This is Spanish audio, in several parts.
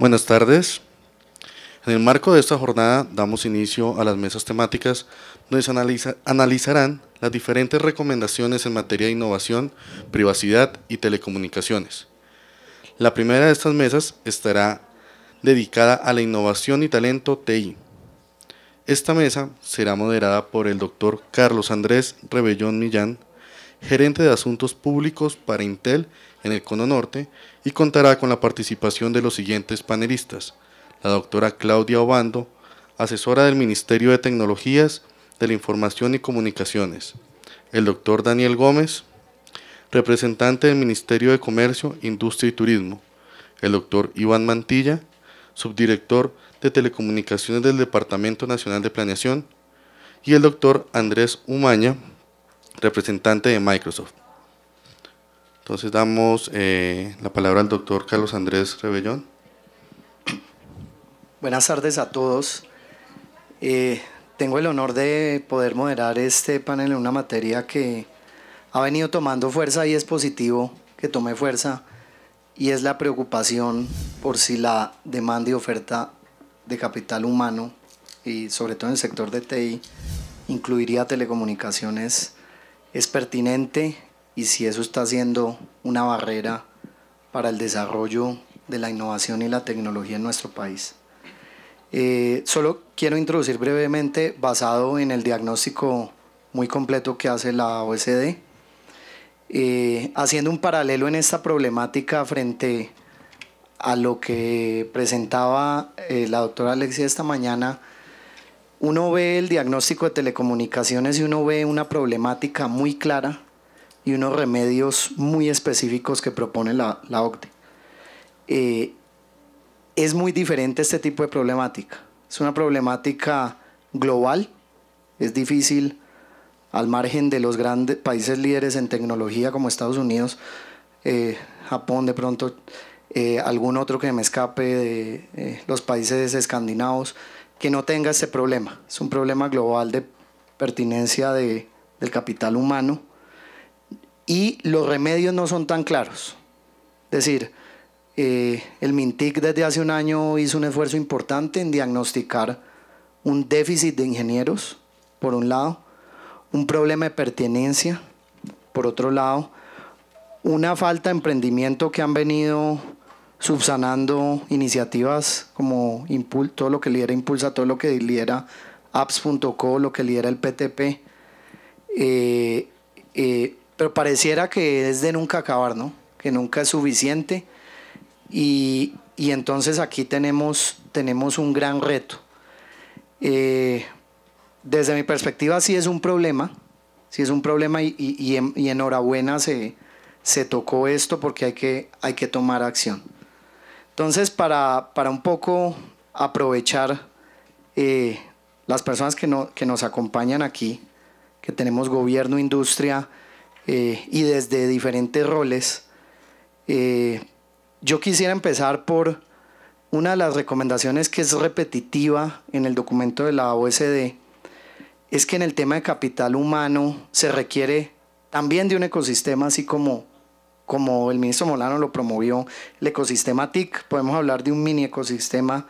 Buenas tardes. En el marco de esta jornada damos inicio a las mesas temáticas donde se analizarán las diferentes recomendaciones en materia de innovación, privacidad y telecomunicaciones. La primera de estas mesas estará dedicada a la innovación y talento TI. Esta mesa será moderada por el doctor Carlos Andrés Rebellón Millán, gerente de Asuntos Públicos para Intel en el Cono Norte, y contará con la participación de los siguientes panelistas, la doctora Claudia Obando, asesora del Ministerio de Tecnologías de la Información y Comunicaciones, el doctor Daniel Gómez, representante del Ministerio de Comercio, Industria y Turismo, el doctor Iván Mantilla, subdirector de Telecomunicaciones del Departamento Nacional de Planeación, y el doctor Andrés Umaña, representante de Microsoft. Entonces damos eh, la palabra al doctor Carlos Andrés Rebellón. Buenas tardes a todos. Eh, tengo el honor de poder moderar este panel en una materia que ha venido tomando fuerza y es positivo que tome fuerza y es la preocupación por si la demanda y oferta de capital humano y sobre todo en el sector de TI incluiría telecomunicaciones es pertinente y si eso está siendo una barrera para el desarrollo de la innovación y la tecnología en nuestro país. Eh, solo quiero introducir brevemente, basado en el diagnóstico muy completo que hace la OSD, eh, haciendo un paralelo en esta problemática frente a lo que presentaba eh, la doctora Alexia esta mañana uno ve el diagnóstico de telecomunicaciones y uno ve una problemática muy clara y unos remedios muy específicos que propone la, la OCDE. Eh, es muy diferente este tipo de problemática. Es una problemática global, es difícil al margen de los grandes países líderes en tecnología como Estados Unidos, eh, Japón de pronto, eh, algún otro que me escape los países escandinavos, que no tenga ese problema. Es un problema global de pertinencia del capital humano y los remedios no son tan claros. Es decir, eh, el MINTIC desde hace un año hizo un esfuerzo importante en diagnosticar un déficit de ingenieros, por un lado, un problema de pertinencia, por otro lado, una falta de emprendimiento que han venido subsanando iniciativas como Impul todo lo que lidera Impulsa, todo lo que lidera apps.co, lo que lidera el PTP. Eh, eh, pero pareciera que es de nunca acabar, ¿no? Que nunca es suficiente. Y, entonces aquí tenemos, tenemos un gran reto. Eh, desde mi perspectiva sí es un problema, sí es un problema y, enhorabuena se, tocó esto porque hay que, hay que tomar acción. Entonces, para, un poco aprovechar eh, las personas que, nos acompañan aquí, que tenemos gobierno, industria eh, y desde diferentes roles, eh, yo quisiera empezar por una de las recomendaciones que es repetitiva en el documento de la OSD, es que en el tema de capital humano se requiere también de un ecosistema, así como como el ministro Molano lo promovió, el ecosistema TIC, podemos hablar de un mini ecosistema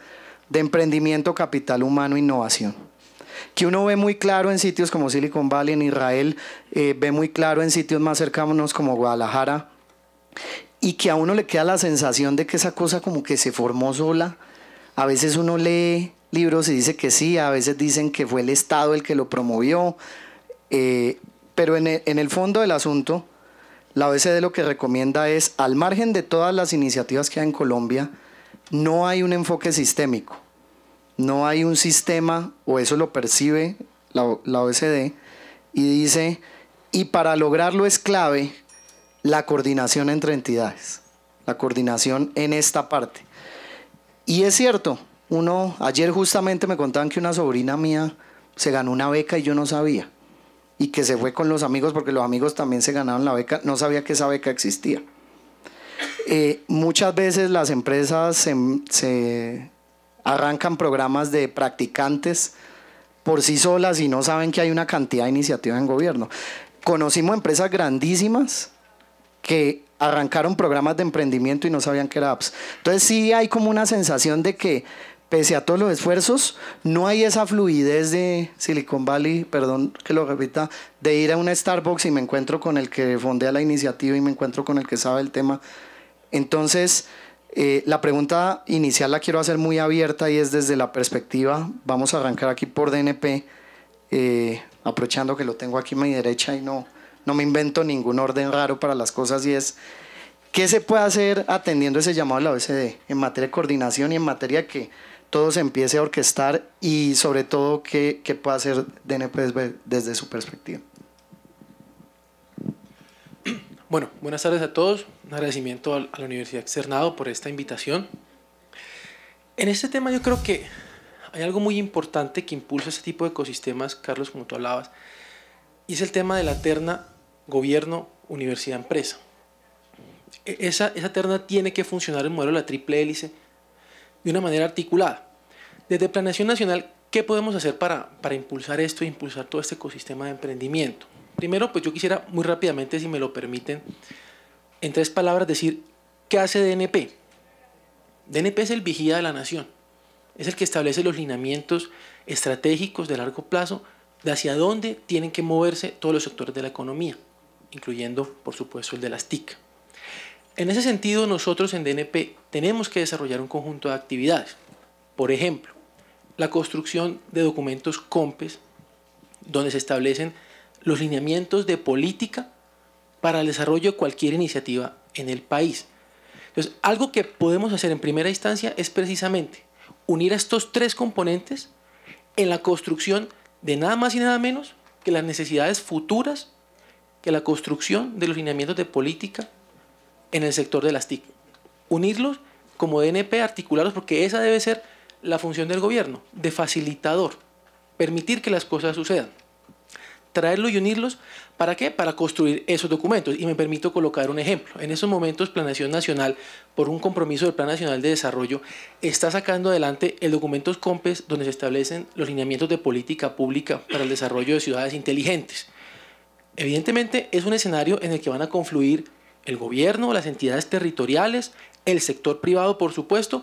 de emprendimiento, capital humano, innovación, que uno ve muy claro en sitios como Silicon Valley, en Israel, eh, ve muy claro en sitios más cercanos como Guadalajara, y que a uno le queda la sensación de que esa cosa como que se formó sola. A veces uno lee libros y dice que sí, a veces dicen que fue el Estado el que lo promovió, eh, pero en el fondo del asunto, la OECD lo que recomienda es, al margen de todas las iniciativas que hay en Colombia, no hay un enfoque sistémico, no hay un sistema, o eso lo percibe la, OECD, y dice, y para lograrlo es clave la coordinación entre entidades, la coordinación en esta parte. Y es cierto, uno, ayer justamente me contaban que una sobrina mía se ganó una beca y yo no sabía y que se fue con los amigos porque los amigos también se ganaron la beca, no sabía que esa beca existía. Eh, muchas veces las empresas se, arrancan programas de practicantes por sí solas y no saben que hay una cantidad de iniciativas en gobierno. Conocimos empresas grandísimas que arrancaron programas de emprendimiento y no sabían que era apps. Entonces sí hay como una sensación de que pese a todos los esfuerzos, no hay esa fluidez de Silicon Valley, perdón que lo repita, de ir a una Starbucks y me encuentro con el que fondea la iniciativa y me encuentro con el que sabe el tema. Entonces, eh, la pregunta inicial la quiero hacer muy abierta y es desde la perspectiva, vamos a arrancar aquí por DNP, eh, aprovechando que lo tengo aquí a mi derecha y no, no me invento ningún orden raro para las cosas y es... ¿Qué se puede hacer atendiendo ese llamado a la OECD en materia de coordinación y en materia que todo se empiece a orquestar y sobre todo qué, qué puede hacer DNPSB desde su perspectiva. Bueno, buenas tardes a todos. Un agradecimiento a la Universidad Externado por esta invitación. En este tema yo creo que hay algo muy importante que impulsa este tipo de ecosistemas, Carlos, como tú hablabas, y es el tema de la terna gobierno-universidad-empresa. E, esa, esa terna tiene que funcionar en el modelo de la triple hélice de una manera articulada. Desde Planeación Nacional, ¿qué podemos hacer para, impulsar esto e impulsar todo este ecosistema de emprendimiento? Primero, pues yo quisiera muy rápidamente, si me lo permiten, en tres palabras decir qué hace DNP. DNP es el vigía de la nación, es el que establece los lineamientos estratégicos de largo plazo de hacia dónde tienen que moverse todos los sectores de la economía, incluyendo, por supuesto, el de las TIC. En ese sentido, nosotros en DNP tenemos que desarrollar un conjunto de actividades. Por ejemplo, la construcción de documentos COMPES, donde se establecen los lineamientos de política para el desarrollo de cualquier iniciativa en el país. Entonces, algo que podemos hacer en primera instancia es precisamente unir a estos tres componentes en la construcción de nada más y nada menos que las necesidades futuras que la construcción de los lineamientos de política en el sector de las TIC. Unirlos como DNP, articularlos, porque esa debe ser la función del gobierno, de facilitador, permitir que las cosas sucedan. Traerlos y unirlos, ¿para qué? Para construir esos documentos. Y me permito colocar un ejemplo. En estos momentos, Planación Nacional, por un compromiso del Plan Nacional de Desarrollo, está sacando adelante el documento COMPES, donde se establecen los lineamientos de política pública para el desarrollo de ciudades inteligentes. Evidentemente, es un escenario en el que van a confluir el gobierno, las entidades territoriales, el sector privado, por supuesto,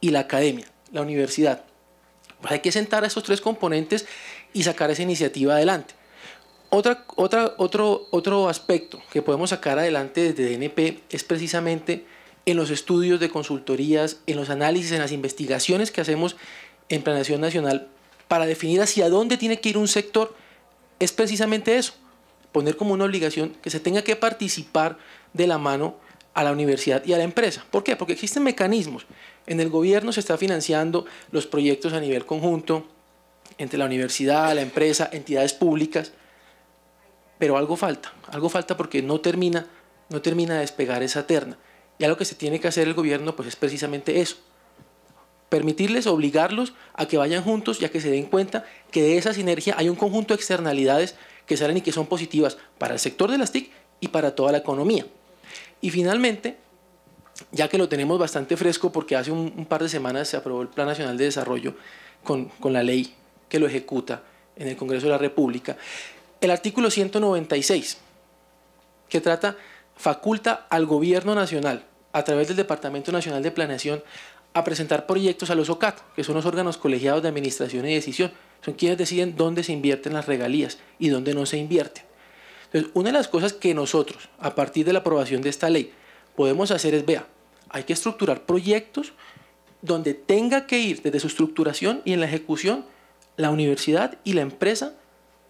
y la academia, la universidad. Pues hay que sentar a esos tres componentes y sacar esa iniciativa adelante. otro, otro aspecto que podemos sacar adelante desde DNP es precisamente en los estudios de consultorías, en los análisis, en las investigaciones que hacemos en Planeación Nacional para definir hacia dónde tiene que ir un sector, es precisamente eso, poner como una obligación que se tenga que participar de la mano a la universidad y a la empresa. ¿Por qué? Porque existen mecanismos. En el gobierno se está financiando los proyectos a nivel conjunto entre la universidad, la empresa, entidades públicas, pero algo falta, algo falta porque no termina, no termina de despegar esa terna. Y algo que se tiene que hacer el gobierno pues es precisamente eso, permitirles, obligarlos a que vayan juntos ya que se den cuenta que de esa sinergia hay un conjunto de externalidades que salen y que son positivas para el sector de las TIC para toda la economía. Y finalmente, ya que lo tenemos bastante fresco porque hace un, par de semanas se aprobó el Plan Nacional de Desarrollo con, con la ley que lo ejecuta en el Congreso de la República, el artículo 196, que trata, faculta al Gobierno Nacional, a través del Departamento Nacional de Planeación, a presentar proyectos a los OCAT, que son los órganos colegiados de administración y decisión. Son quienes deciden dónde se invierten las regalías y dónde no se invierten. Entonces, una de las cosas que nosotros, a partir de la aprobación de esta ley, podemos hacer es, vea, hay que estructurar proyectos donde tenga que ir desde su estructuración y en la ejecución la universidad y la empresa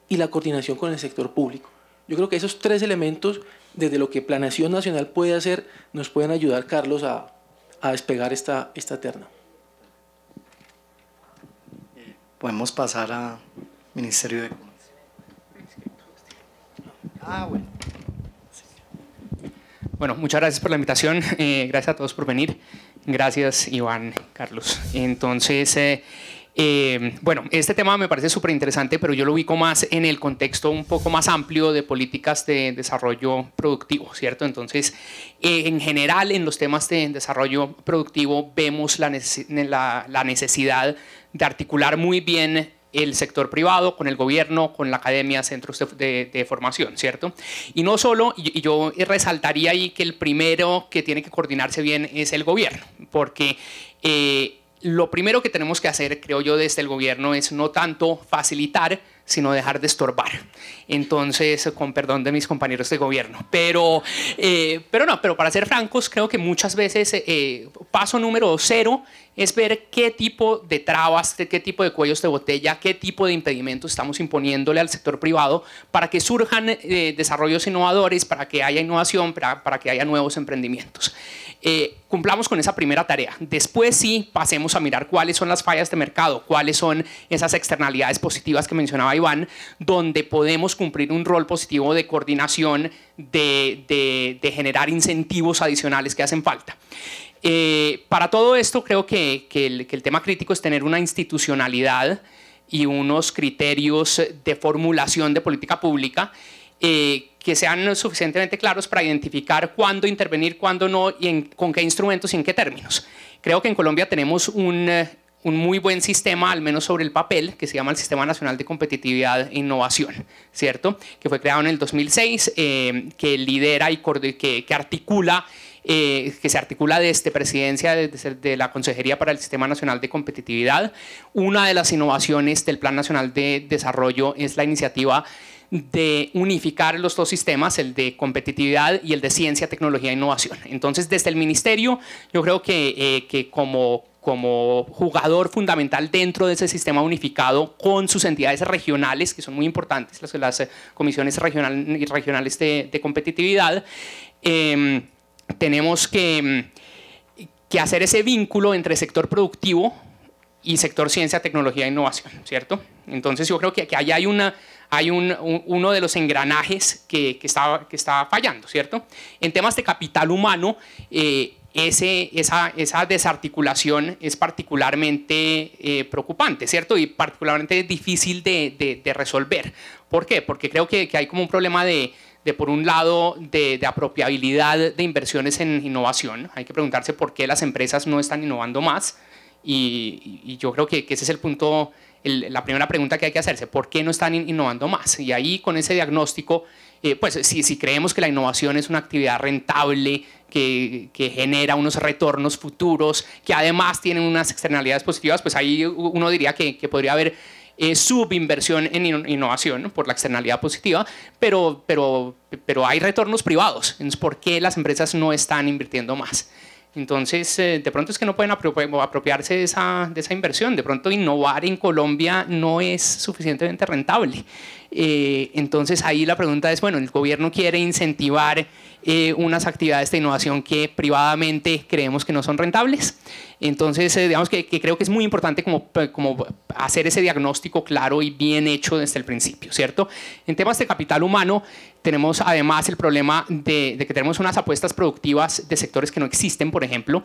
y la coordinación con el sector público. Yo creo que esos tres elementos, desde lo que Planeación Nacional puede hacer, nos pueden ayudar, Carlos, a, despegar esta, esta terna. Podemos pasar a Ministerio de Ah, bueno. muchas gracias por la invitación, eh, gracias a todos por venir, gracias Iván, Carlos. Entonces, eh, eh, bueno, este tema me parece súper interesante, pero yo lo ubico más en el contexto un poco más amplio de políticas de desarrollo productivo, ¿cierto? Entonces, en general, en los temas de desarrollo productivo vemos la necesidad de articular muy bien el sector privado, con el gobierno, con la academia, centros de, formación, ¿cierto? Y no solo, y yo resaltaría ahí que el primero que tiene que coordinarse bien es el gobierno, porque... Eh, lo primero que tenemos que hacer, creo yo, desde el gobierno es no tanto facilitar, sino dejar de estorbar. Entonces, con perdón de mis compañeros de gobierno. Pero, eh, pero no, pero para ser francos, creo que muchas veces eh, paso número cero es ver qué tipo de trabas, qué tipo de cuellos de botella, qué tipo de impedimentos estamos imponiéndole al sector privado para que surjan eh, desarrollos innovadores, para que haya innovación, para, para que haya nuevos emprendimientos. Eh, cumplamos con esa primera tarea. Después sí, pasemos a mirar cuáles son las fallas de mercado, cuáles son esas externalidades positivas que mencionaba Iván, donde podemos cumplir un rol positivo de coordinación, de, generar incentivos adicionales que hacen falta. Eh, para todo esto creo que, que, el, tema crítico es tener una institucionalidad y unos criterios de formulación de política pública eh, que sean suficientemente claros para identificar cuándo intervenir, cuándo no y con qué instrumentos y en qué términos. Creo que en Colombia tenemos un, eh, un, muy buen sistema, al menos sobre el papel, que se llama el Sistema Nacional de Competitividad e Innovación, ¿cierto? Que fue creado en el 2006, eh, que lidera y que, articula eh, que se articula desde presidencia, de la Consejería para el Sistema Nacional de Competitividad. Una de las innovaciones del Plan Nacional de Desarrollo es la iniciativa de unificar los dos sistemas, el de competitividad y el de ciencia, tecnología e innovación. Entonces, desde el ministerio, yo creo que, eh, como como jugador fundamental dentro de ese sistema unificado con sus entidades regionales, que son muy importantes, las, las eh, comisiones regionales de, competitividad, em, tenemos que, que hacer ese vínculo entre sector productivo y sector ciencia, tecnología e innovación, ¿cierto? Entonces yo creo que, que ahí hay una hay uno de los engranajes que, que, está, que estaba fallando, ¿cierto? En temas de capital humano, eh, ese, esa, desarticulación es particularmente eh, preocupante, ¿cierto? Y particularmente difícil de, resolver. ¿Por qué? Porque creo que, hay como un problema de, por un lado, de, apropiabilidad de inversiones en innovación. Hay que preguntarse por qué las empresas no están innovando más. Y, yo creo que, que, ese es el punto la primera pregunta que hay que hacerse, ¿por qué no están innovando más? Y ahí con ese diagnóstico, eh, pues si, creemos que la innovación es una actividad rentable, que, genera unos retornos futuros, que además tienen unas externalidades positivas, pues ahí uno diría que, podría haber eh, subinversión en innovación por la externalidad positiva, pero, pero, pero hay retornos privados. Entonces, ¿por qué las empresas no están invirtiendo más? Entonces, eh, de pronto es que no pueden apropiarse de esa, inversión. De pronto, innovar en Colombia no es suficientemente rentable. Eh, entonces, ahí la pregunta es, bueno, el gobierno quiere incentivar eh, unas actividades de innovación que privadamente creemos que no son rentables. Entonces, digamos que, creo que es muy importante como, como hacer ese diagnóstico claro y bien hecho desde el principio, ¿cierto? En temas de capital humano, tenemos además el problema de, que tenemos unas apuestas productivas de sectores que no existen, por ejemplo,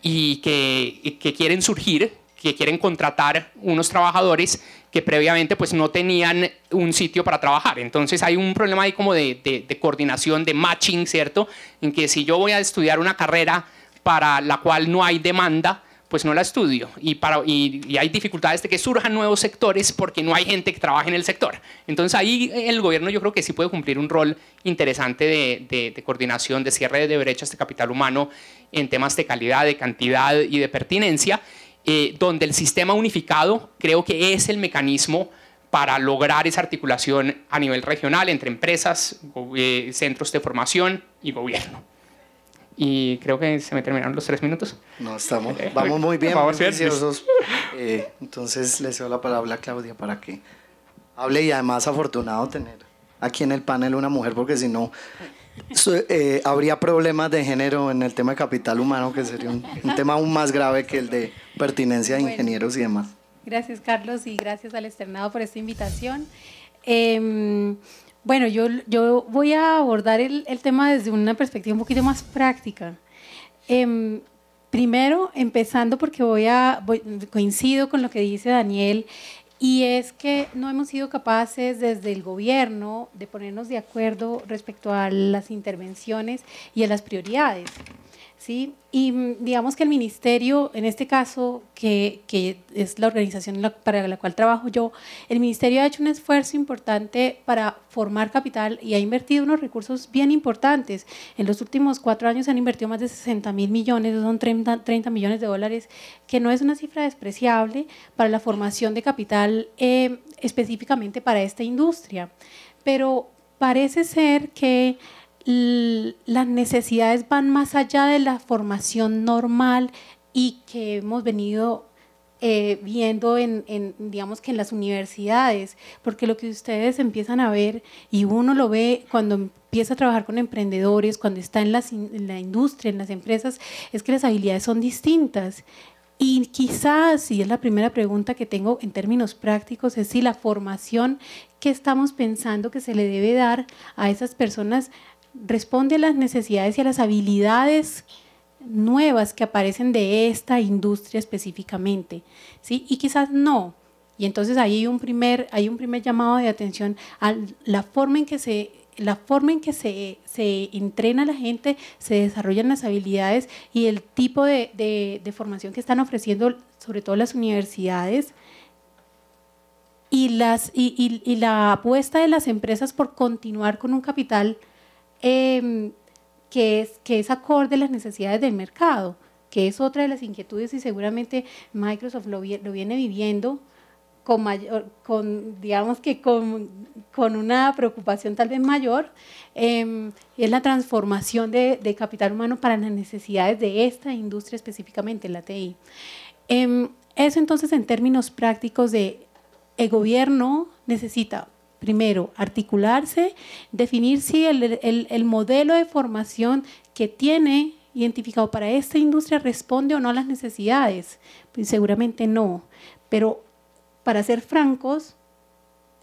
y que, quieren surgir, que quieren contratar unos trabajadores que previamente pues no tenían un sitio para trabajar. Entonces hay un problema ahí como de, de, coordinación, de matching, ¿cierto? En que si yo voy a estudiar una carrera para la cual no hay demanda, pues no la estudio. Y, para, y, hay dificultades de que surjan nuevos sectores porque no hay gente que trabaje en el sector. Entonces ahí eh, el gobierno yo creo que sí puede cumplir un rol interesante de, coordinación, de cierre de brechas de capital humano en temas de calidad, de cantidad y de pertinencia, eh, donde el sistema unificado creo que es el mecanismo para lograr esa articulación a nivel regional entre empresas, eh, centros de formación y gobierno. Y creo que se me terminaron los tres minutos. No, estamos. Eh, vamos muy bien, vamos muy eh, entonces le cedo la palabra a Claudia para que hable y además afortunado tener aquí en el panel una mujer porque si no eh, habría problemas de género en el tema de capital humano que sería un, tema aún más grave que el de pertinencia de ingenieros y demás. Gracias Carlos y gracias al externado por esta invitación. Em, bueno, yo, yo voy a abordar el, tema desde una perspectiva un poquito más práctica. Em, primero, empezando porque voy a, coincido con lo que dice Daniel, y es que no hemos sido capaces desde el gobierno de ponernos de acuerdo respecto a las intervenciones y a las prioridades. ¿sí? Y mm, digamos que el ministerio, en este caso, que, es la organización para la cual trabajo yo, el ministerio ha hecho un esfuerzo importante para formar capital y ha invertido unos recursos bien importantes. En los últimos cuatro años han invertido más de 60 mil millones, son 30, 30 millones de dólares, que no es una cifra despreciable para la formación de capital eh, específicamente para esta industria. Pero parece ser que las necesidades van más allá de la formación normal y que hemos venido eh, viendo en, digamos que en las universidades, porque lo que ustedes empiezan a ver y uno lo ve cuando empieza a trabajar con emprendedores, cuando está en, en la industria, en las empresas, es que las habilidades son distintas. Y quizás, y es la primera pregunta que tengo en términos prácticos, es si la formación que estamos pensando que se le debe dar a esas personas responde a las necesidades y a las habilidades nuevas que aparecen de esta industria específicamente, ¿sí? Y quizás no. Y entonces ahí hay un primer, hay un primer llamado de atención a la forma en que se la forma en que se, entrena la gente, se desarrollan las habilidades y el tipo de, formación que están ofreciendo, sobre todo las universidades, y, las, y la apuesta de las empresas por continuar con un capital Em, que, es, que es acorde a las necesidades del mercado, que es otra de las inquietudes y seguramente Microsoft lo, lo viene viviendo con mayor, con, digamos que con, una preocupación tal vez mayor, em, y es la transformación de, capital humano para las necesidades de esta industria específicamente, la TI. Em, eso entonces en términos prácticos de el gobierno necesita primero, articularse, definir si el, modelo de formación que tiene identificado para esta industria responde o no a las necesidades. Pues, seguramente no, pero para ser francos,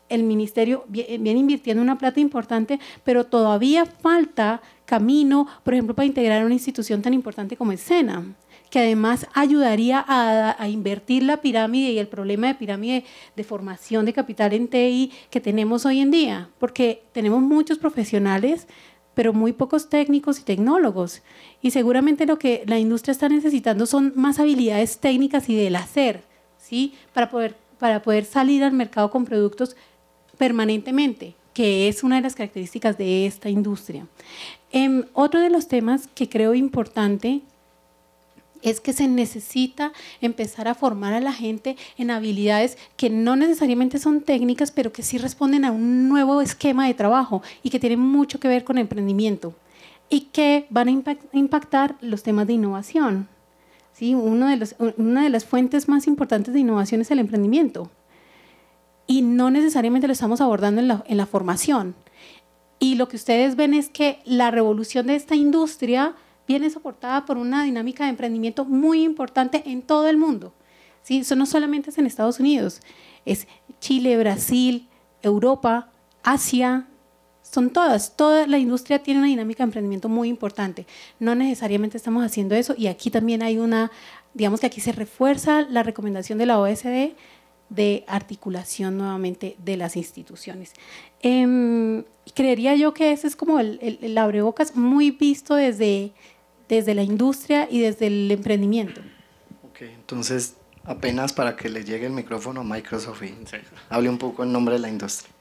el ministerio viene invirtiendo una plata importante, pero todavía falta camino, por ejemplo, para integrar una institución tan importante como el SENA que además ayudaría a, invertir la pirámide y el problema de pirámide de formación de capital en TI que tenemos hoy en día, porque tenemos muchos profesionales pero muy pocos técnicos y tecnólogos. Y seguramente lo que la industria está necesitando son más habilidades técnicas y del hacer, ¿sí? Para poder, para poder salir al mercado con productos permanentemente, que es una de las características de esta industria. Em, otro de los temas que creo importante es que se necesita empezar a formar a la gente en habilidades que no necesariamente son técnicas, pero que sí responden a un nuevo esquema de trabajo y que tienen mucho que ver con emprendimiento y que van a impactar los temas de innovación. ¿Sí? una de las fuentes más importantes de innovación es el emprendimiento y no necesariamente lo estamos abordando en la formación. Y lo que ustedes ven es que la revolución de esta industria viene soportada por una dinámica de emprendimiento muy importante en todo el mundo. ¿sí? Eso no solamente es en Estados Unidos, es Chile, Brasil, Europa, Asia, son todas, toda la industria tiene una dinámica de emprendimiento muy importante. No necesariamente estamos haciendo eso y aquí también hay una, digamos que aquí se refuerza la recomendación de la OSD de articulación nuevamente de las instituciones. Em, creería yo que ese es como el, el, el abrebocas muy visto desde, desde la industria y desde el emprendimiento. Ok, entonces apenas para que le llegue el micrófono a Microsoft hable un poco en nombre de la industria.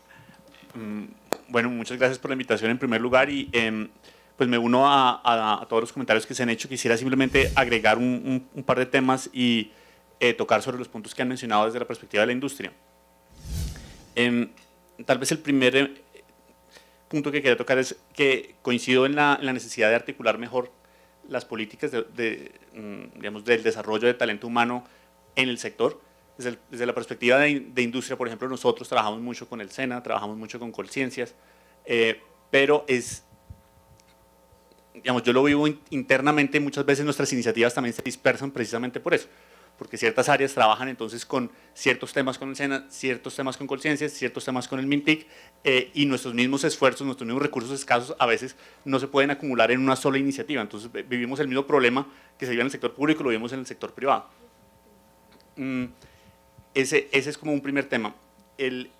Mm, bueno, muchas gracias por la invitación en primer lugar y em, pues me uno a, todos los comentarios que se han hecho. Quisiera simplemente agregar un, par de temas y eh, tocar sobre los puntos que han mencionado desde la perspectiva de la industria. Em, tal vez el primer eh, punto que quería tocar es que coincido en la necesidad de articular mejor las políticas de, mm, digamos, del desarrollo de talento humano en el sector. Desde, la perspectiva de, industria, por ejemplo, nosotros trabajamos mucho con el SENA, trabajamos mucho con Colciencias, eh, pero es, digamos, yo lo vivo internamente, muchas veces nuestras iniciativas también se dispersan precisamente por eso porque ciertas áreas trabajan entonces con ciertos temas con el SENA, ciertos temas con conciencias, ciertos temas con el MINTIC, eh, y nuestros mismos esfuerzos, nuestros mismos recursos escasos a veces no se pueden acumular en una sola iniciativa. Entonces vivimos el mismo problema que se vive en el sector público, lo vivimos en el sector privado. Mm, ese, ese es como un primer tema. El,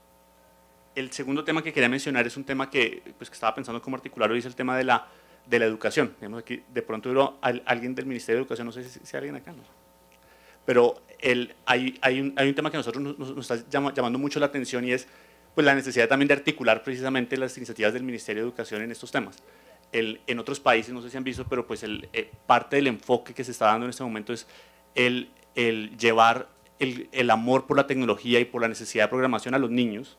segundo tema que quería mencionar es un tema que, pues, que estaba pensando cómo articular hoy, es el tema de la, de la educación. Tenemos aquí, de pronto alguien del Ministerio de Educación, no sé si, si alguien acá, ¿no? pero el, hay, un, tema que a nosotros nos, está llamando mucho la atención y es pues, la necesidad también de articular precisamente las iniciativas del Ministerio de Educación en estos temas. en otros países, no sé si han visto, pero pues el, eh, parte del enfoque que se está dando en este momento es el, el llevar el, amor por la tecnología y por la necesidad de programación a los niños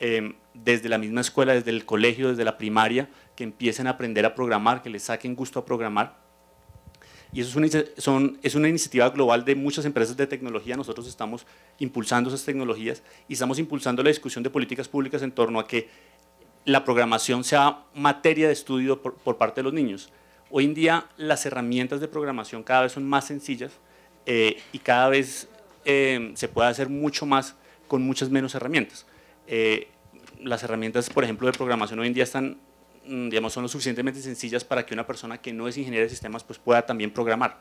em, desde la misma escuela, desde el colegio, desde la primaria, que empiecen a aprender a programar, que les saquen gusto a programar y eso es una, es una iniciativa global de muchas empresas de tecnología. Nosotros estamos impulsando esas tecnologías y estamos impulsando la discusión de políticas públicas en torno a que la programación sea materia de estudio por, parte de los niños. Hoy en día las herramientas de programación cada vez son más sencillas eh, y cada vez eh, se puede hacer mucho más con muchas menos herramientas. Eh, las herramientas, por ejemplo, de programación hoy en día están Mm, digamos, son lo suficientemente sencillas para que una persona que no es ingeniero de sistemas pues, pueda también programar.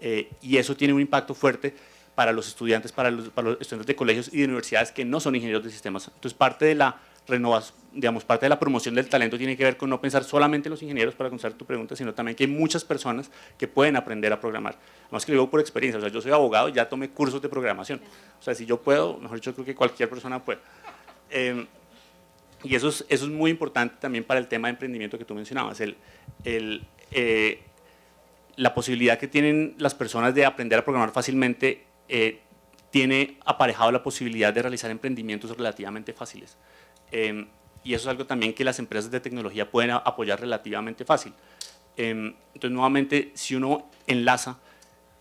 Eh, y eso tiene un impacto fuerte para los estudiantes, para los, estudiantes de colegios y de universidades que no son ingenieros de sistemas. Entonces, parte de la renovación, digamos, parte de la promoción del talento tiene que ver con no pensar solamente en los ingenieros para contestar tu pregunta, sino también que hay muchas personas que pueden aprender a programar. Además que lo digo por experiencia, o sea, yo soy abogado y ya tomé cursos de programación. O sea, si yo puedo, mejor yo creo que cualquier persona puede. Eh, y eso es, eso es muy importante también para el tema de emprendimiento que tú mencionabas, el, el, eh, la posibilidad que tienen las personas de aprender a programar fácilmente eh, tiene aparejado la posibilidad de realizar emprendimientos relativamente fáciles. Em, y eso es algo también que las empresas de tecnología pueden apoyar relativamente fácil. Em, entonces, nuevamente, si uno enlaza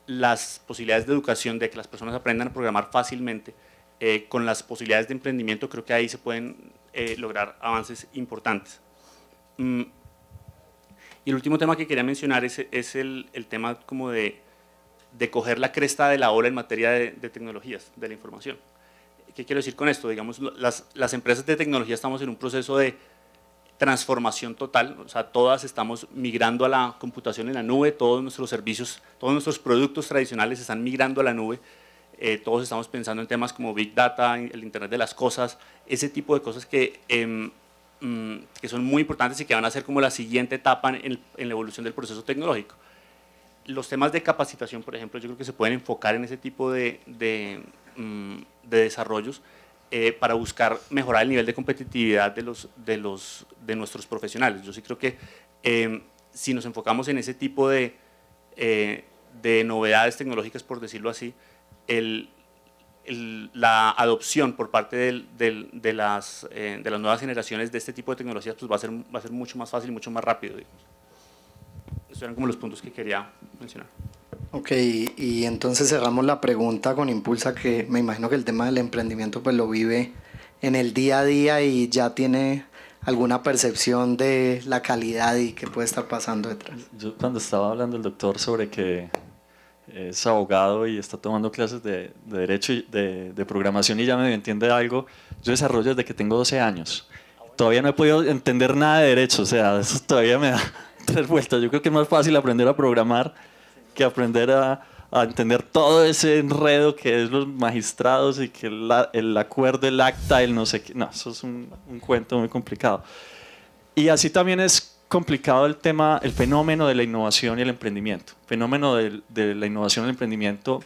las posibilidades de educación, de que las personas aprendan a programar fácilmente, eh, con las posibilidades de emprendimiento, creo que ahí se pueden eh, lograr avances importantes. Mm, y el último tema que quería mencionar es, el, tema como de, coger la cresta de la ola en materia de, tecnologías, de la información. ¿Qué quiero decir con esto? Digamos, las, las empresas de tecnología estamos en un proceso de transformación total, o sea, todas estamos migrando a la computación en la nube, todos nuestros servicios, todos nuestros productos tradicionales están migrando a la nube, eh, todos estamos pensando en temas como Big Data, el Internet de las Cosas, ese tipo de cosas que, em, mm, que son muy importantes y que van a ser como la siguiente etapa en, la evolución del proceso tecnológico. Los temas de capacitación, por ejemplo, yo creo que se pueden enfocar en ese tipo de, de, mm, desarrollos eh, para buscar mejorar el nivel de competitividad de, los, de, los, de nuestros profesionales. Yo sí creo que em, si nos enfocamos en ese tipo de, eh, de novedades tecnológicas, por decirlo así, la adopción por parte de, las, eh, de las nuevas generaciones de este tipo de tecnologías pues va, a ser, va a ser mucho más fácil y mucho más rápido. Esos eran como los puntos que quería mencionar. Ok, y entonces cerramos la pregunta con Impulsa, que me imagino que el tema del emprendimiento pues lo vive en el día a día y ya tiene alguna percepción de la calidad y qué puede estar pasando detrás. Yo cuando estaba hablando el doctor sobre que es abogado y está tomando clases de, de derecho y de, de, programación y ya me entiende algo. Yo desarrollo desde que tengo 12 años. Todavía no he podido entender nada de derecho, o sea, eso todavía me da tres vueltas. Yo creo que es más fácil aprender a programar que aprender a, a entender todo ese enredo que es los magistrados y que el acuerdo, el acta, el no sé qué. No, eso es un, un cuento muy complicado. Y así también es complicado el tema, el fenómeno de la innovación y el emprendimiento. El fenómeno de, la innovación y el emprendimiento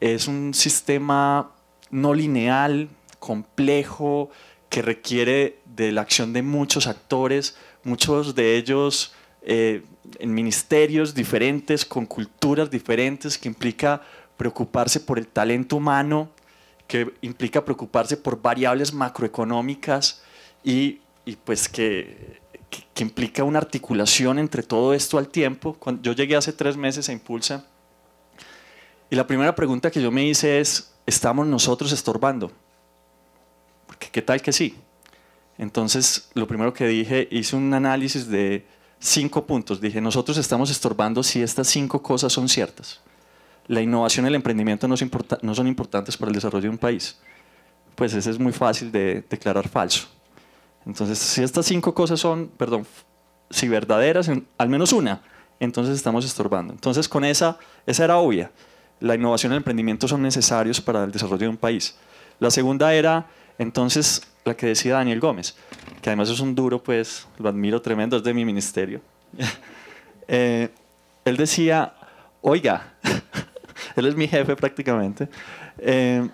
es un sistema no lineal, complejo, que requiere de la acción de muchos actores, muchos de ellos eh, en ministerios diferentes, con culturas diferentes, que implica preocuparse por el talento humano, que implica preocuparse por variables macroeconómicas y, y pues que que, implica una articulación entre todo esto al tiempo. Cuando yo llegué hace tres meses a Impulsa y la primera pregunta que yo me hice es, ¿estamos nosotros estorbando? Porque qué tal que sí. Entonces, lo primero que dije, hice un análisis de cinco puntos. Dije, nosotros estamos estorbando si estas cinco cosas son ciertas. La innovación y el emprendimiento no, no son importantes para el desarrollo de un país. Pues ese es muy fácil de declarar falso. Entonces, si estas cinco cosas son, perdón, si verdaderas, al menos una, entonces estamos estorbando. Entonces, con esa, esa era obvia. La innovación y el emprendimiento son necesarios para el desarrollo de un país. La segunda era, entonces, la que decía Daniel Gómez, que además es un duro, pues, lo admiro tremendo, es de mi ministerio. Eh, él decía, oiga, él es mi jefe prácticamente, eh,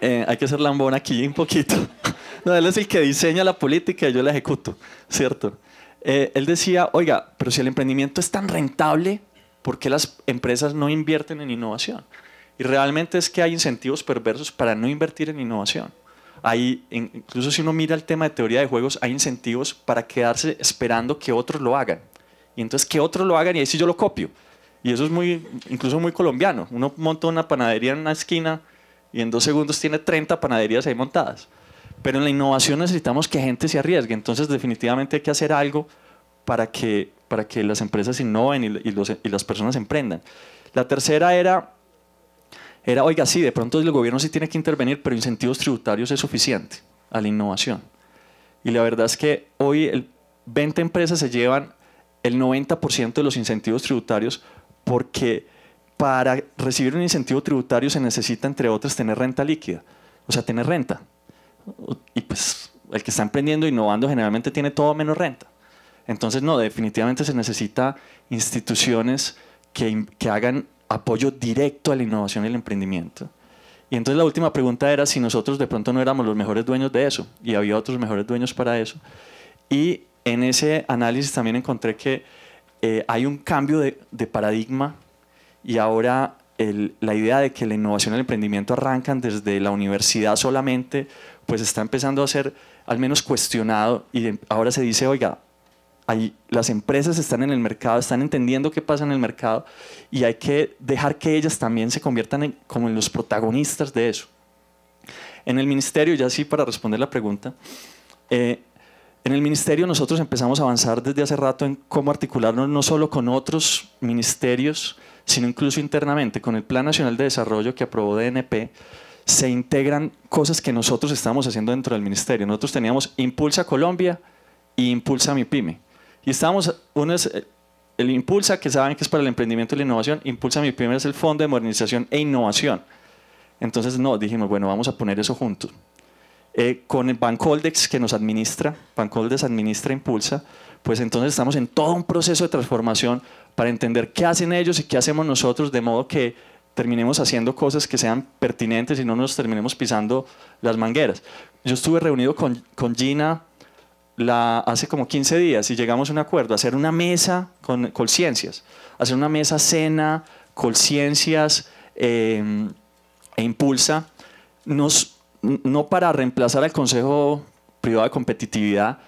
eh, hay que ser lambón aquí un poquito. No, él es el que diseña la política y yo la ejecuto, ¿cierto? Eh, él decía, oiga, pero si el emprendimiento es tan rentable, ¿por qué las empresas no invierten en innovación? Y realmente es que hay incentivos perversos para no invertir en innovación. Hay, incluso si uno mira el tema de teoría de juegos, hay incentivos para quedarse esperando que otros lo hagan. Y entonces que otros lo hagan y ahí sí yo lo copio. Y eso es muy, incluso muy colombiano. Uno monta una panadería en una esquina y en dos segundos tiene 30 panaderías ahí montadas. Pero en la innovación necesitamos que gente se arriesgue, entonces definitivamente hay que hacer algo para que, para que las empresas innoven y, las personas emprendan. La tercera era, era, oiga, sí, de pronto el gobierno sí tiene que intervenir, pero incentivos tributarios es suficiente a la innovación. Y la verdad es que hoy el 20 empresas se llevan el 90% de los incentivos tributarios porque para recibir un incentivo tributario se necesita, entre otras, tener renta líquida, o sea, tener renta y pues el que está emprendiendo, innovando, generalmente tiene todo menos renta. Entonces, no, definitivamente se necesita instituciones que, que hagan apoyo directo a la innovación y el emprendimiento. Y entonces la última pregunta era si nosotros de pronto no éramos los mejores dueños de eso, y había otros mejores dueños para eso. Y en ese análisis también encontré que eh, hay un cambio de, de paradigma y ahora la idea de que la innovación y el emprendimiento arrancan desde la universidad solamente pues está empezando a ser al menos cuestionado y ahora se dice, oiga, las empresas están en el mercado, están entendiendo qué pasa en el mercado y hay que dejar que ellas también se conviertan como en los protagonistas de eso. En el ministerio, ya sí para responder la pregunta, eh, en el ministerio nosotros empezamos a avanzar desde hace rato en cómo articularnos no solo con otros ministerios, sino incluso internamente, con el Plan Nacional de Desarrollo que aprobó DNP, se integran cosas que nosotros estamos haciendo dentro del ministerio. Nosotros teníamos Impulsa Colombia y Impulsa Mi Pyme. Y estábamos, uno es eh, el Impulsa, que saben que es para el emprendimiento y la innovación, Impulsa Mi Pyme es el Fondo de Modernización e Innovación. Entonces, no, dijimos, bueno, vamos a poner eso juntos. Eh, con el Bancoldex que nos administra, Bancoldex administra Impulsa, pues entonces estamos en todo un proceso de transformación para entender qué hacen ellos y qué hacemos nosotros, de modo que terminemos haciendo cosas que sean pertinentes y no nos terminemos pisando las mangueras. Yo estuve reunido con, Gina hace como 15 días y llegamos a un acuerdo, hacer una mesa con ciencias, hacer una mesa cena, con ciencias em, e Impulsa, no para reemplazar al Consejo Privado de Competitividad,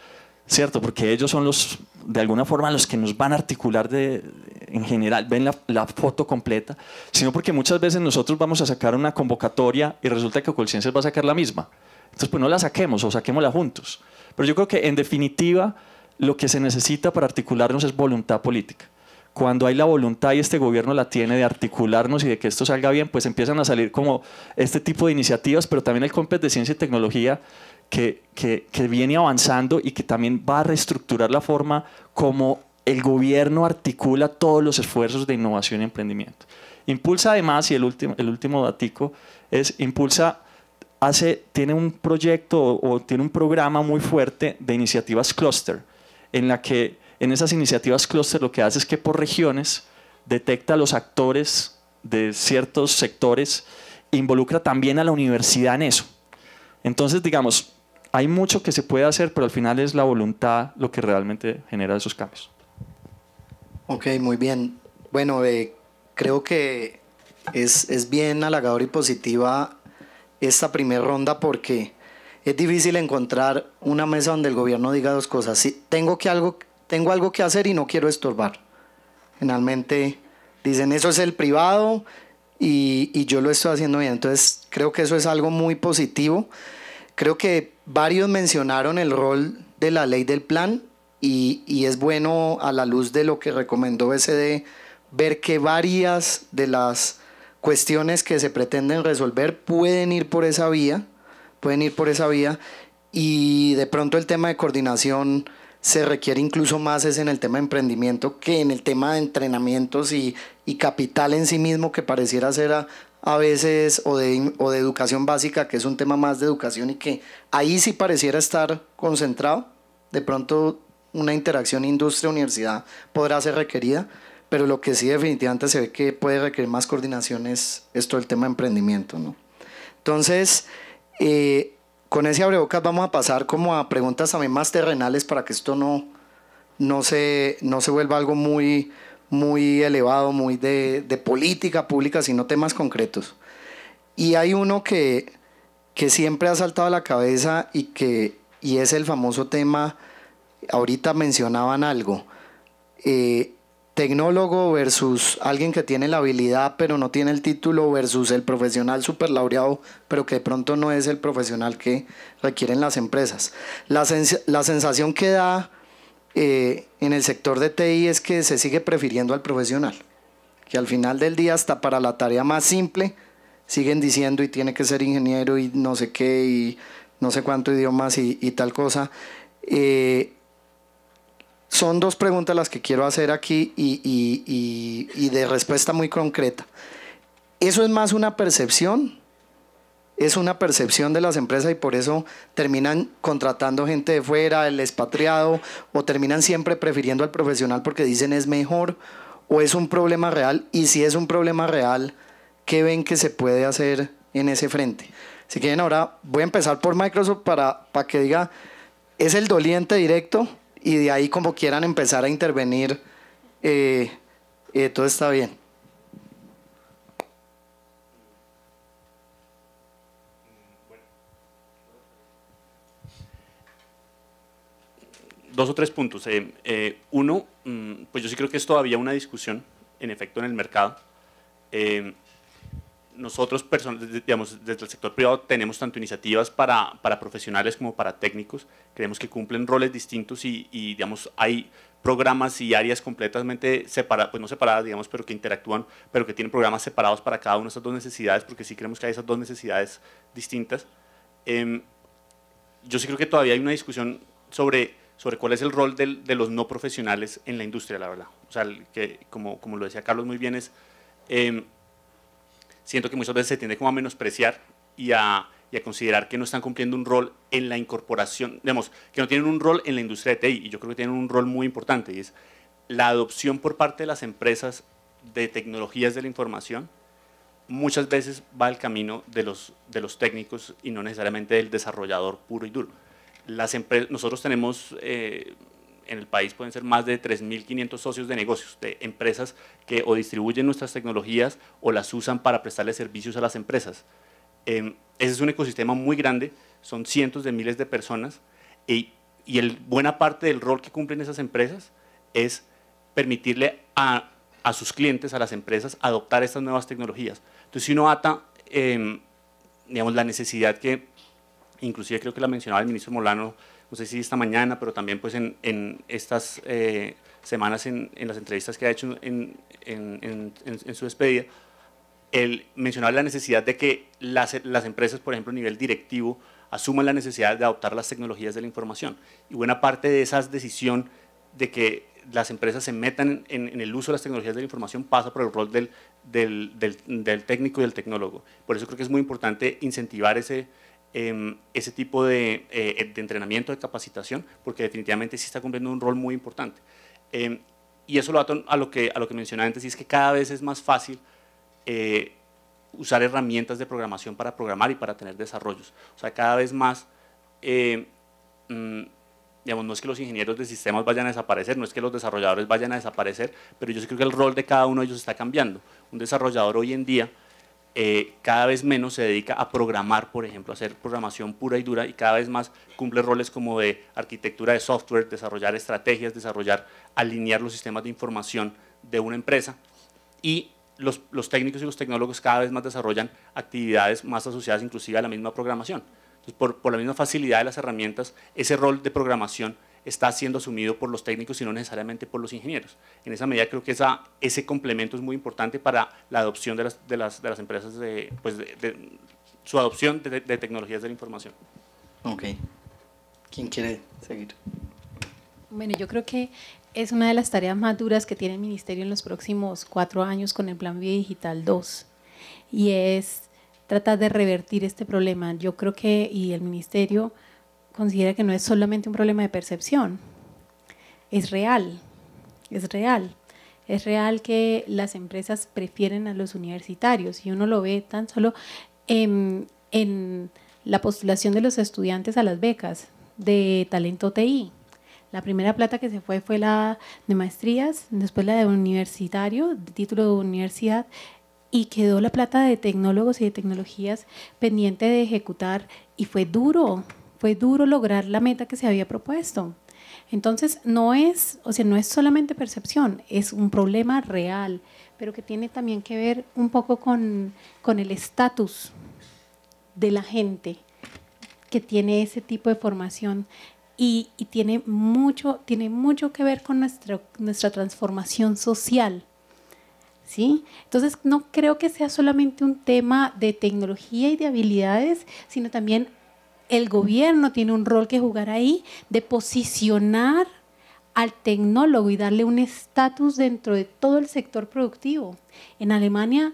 ¿cierto? Porque ellos son los de alguna forma los que nos van a articular de, en general, ven la, foto completa, sino porque muchas veces nosotros vamos a sacar una convocatoria y resulta que Colciencias va a sacar la misma. Entonces, pues no la saquemos o saquémosla juntos. Pero yo creo que en definitiva lo que se necesita para articularnos es voluntad política. Cuando hay la voluntad y este gobierno la tiene de articularnos y de que esto salga bien, pues empiezan a salir como este tipo de iniciativas, pero también el COMPES de Ciencia y Tecnología que, que, que viene avanzando y que también va a reestructurar la forma como el gobierno articula todos los esfuerzos de innovación y emprendimiento. Impulsa además, y el último, el último datico, es Impulsa hace, tiene un proyecto o, tiene un programa muy fuerte de iniciativas cluster en la que en esas iniciativas cluster lo que hace es que por regiones detecta a los actores de ciertos sectores, involucra también a la universidad en eso. Entonces, digamos, hay mucho que se puede hacer, pero al final es la voluntad lo que realmente genera esos cambios. Ok, muy bien. Bueno, eh, creo que es, es bien halagador y positiva esta primera ronda porque es difícil encontrar una mesa donde el gobierno diga dos cosas. tengo, que algo, tengo algo que hacer y no quiero estorbar. Finalmente, dicen eso es el privado y, y yo lo estoy haciendo bien. Entonces creo que eso es algo muy positivo. Creo que Varios mencionaron el rol de la ley del plan y, es bueno a la luz de lo que recomendó SD ver que varias de las cuestiones que se pretenden resolver pueden ir por esa vía, pueden ir por esa vía y de pronto el tema de coordinación se requiere incluso más es en el tema de emprendimiento que en el tema de entrenamientos y, y capital en sí mismo que pareciera ser a, a veces o de, educación básica, que es un tema más de educación y que ahí sí pareciera estar concentrado. De pronto una interacción industria-universidad podrá ser requerida, pero lo que sí definitivamente se ve que puede requerir más coordinación es, esto el tema de emprendimiento. ¿no? Entonces, eh, con ese abrebocas vamos a pasar como a preguntas también más terrenales para que esto no, no, no se vuelva algo muy muy elevado, muy de, política pública, sino temas concretos. Y hay uno que, que siempre ha saltado a la cabeza y que y es el famoso tema, ahorita mencionaban algo, eh, tecnólogo versus alguien que tiene la habilidad pero no tiene el título versus el profesional super laureado pero que de pronto no es el profesional que requieren las empresas. La, la sensación que da eh, en el sector de TI es que se sigue prefiriendo al profesional, que al final del día hasta para la tarea más simple siguen diciendo y tiene que ser ingeniero y no sé qué y no sé cuánto idiomas y, tal cosa. Eh, son dos preguntas las que quiero hacer aquí y, y de respuesta muy concreta. ¿Eso es más una percepción es una percepción de las empresas y por eso terminan contratando gente de fuera, el expatriado, o terminan siempre prefiriendo al profesional porque dicen es mejor o es un problema real y si es un problema real, ¿qué ven que se puede hacer en ese frente? Si quieren ahora voy a empezar por Microsoft para, para que diga, es el doliente directo y de ahí como quieran empezar a intervenir, eh, eh, todo está bien. dos o tres puntos. Eh, eh, uno, mm, pues yo sí creo que es todavía una discusión, en efecto, en el mercado. Eh, nosotros, digamos, desde el sector privado tenemos tanto iniciativas para, para, profesionales como para técnicos. Creemos que cumplen roles distintos y, digamos, hay programas y áreas completamente separadas, pues no separadas, digamos, pero que interactúan, pero que tienen programas separados para cada una de esas dos necesidades, porque sí creemos que hay esas dos necesidades distintas. Em, yo sí creo que todavía hay una discusión sobre sobre cuál es el rol de los no profesionales en la industria, la verdad. O que como, como lo decía Carlos muy bien, es, em, siento que muchas veces se tiende como a menospreciar y a, considerar que no están cumpliendo un rol en la incorporación, digamos, que no tienen un rol en la industria de TI, y yo creo que tienen un rol muy importante, y es la adopción por parte de las empresas de tecnologías de la información muchas veces va al camino de los, de los técnicos y no necesariamente del desarrollador puro y duro las nosotros tenemos eh, en el país pueden ser más de 3.500 socios de negocios, de empresas que o distribuyen nuestras tecnologías o las usan para prestarle servicios a las empresas. Em, ese es un ecosistema muy grande, son cientos de miles de personas y, y el, buena parte del rol que cumplen esas empresas es permitirle a, sus clientes, a las empresas, adoptar estas nuevas tecnologías. Entonces, si uno ata, em, digamos, la necesidad que inclusive creo que la mencionaba el ministro Molano, no sé si esta mañana, pero también pues en, estas eh, semanas en, las entrevistas que ha hecho en, su despedida, el mencionar la necesidad de que las, las empresas, por ejemplo, a nivel directivo, asuman la necesidad de adoptar las tecnologías de la información. Y buena parte de esa decisión de que las empresas se metan en, el uso de las tecnologías de la información pasa por el rol del, del, del técnico y del tecnólogo. Por eso creo que es muy importante incentivar ese, Em, ese tipo eh, de, entrenamiento, de capacitación, porque definitivamente sí está cumpliendo un rol muy importante. Em, y eso lo ato a lo que, mencionaba antes, y es que cada vez es más fácil eh, usar herramientas de programación para programar y para tener desarrollos. O sea, cada vez más, eh, mm, digamos, no es que los ingenieros de sistemas vayan a desaparecer, no es que los desarrolladores vayan a desaparecer, pero yo sí creo que el rol de cada uno de ellos está cambiando. Un desarrollador hoy en día eh, cada vez menos se dedica a programar, por ejemplo, a hacer programación pura y dura y cada vez más cumple roles como de arquitectura de software, desarrollar estrategias, desarrollar, alinear los sistemas de información de una empresa y los, técnicos y los tecnólogos cada vez más desarrollan actividades más asociadas inclusive a la misma programación. por, por la misma facilidad de las herramientas, ese rol de programación está siendo asumido por los técnicos y no necesariamente por los ingenieros. En esa medida creo que esa, ese complemento es muy importante para la adopción de las, de las, de las empresas, de, pues su adopción de, de tecnologías de la información. Ok. ¿Quién quiere seguir? Bueno, yo creo que es una de las tareas más duras que tiene el Ministerio en los próximos cuatro años con el Plan Digital 2 y es tratar de revertir este problema. Yo creo que, y el Ministerio considera que no es solamente un problema de percepción, es real, es real. Es real que las empresas prefieren a los universitarios y uno lo ve tan solo en, la postulación de los estudiantes a las becas de talento TI. La primera plata que se fue fue la de maestrías, después la de universitario, de título de universidad, y quedó la plata de tecnólogos y de tecnologías pendiente de ejecutar y fue duro, fue duro lograr la meta que se había propuesto. Entonces, no es, o sea, no es solamente percepción, es un problema real, pero que tiene también que ver un poco con, el estatus de la gente que tiene ese tipo de formación y, tiene, mucho, tiene mucho que ver con nuestra, nuestra transformación social. ¿Sí? Entonces, no creo que sea solamente un tema de tecnología y de habilidades, sino también el gobierno tiene un rol que jugar ahí de posicionar al tecnólogo y darle un estatus dentro de todo el sector productivo. En Alemania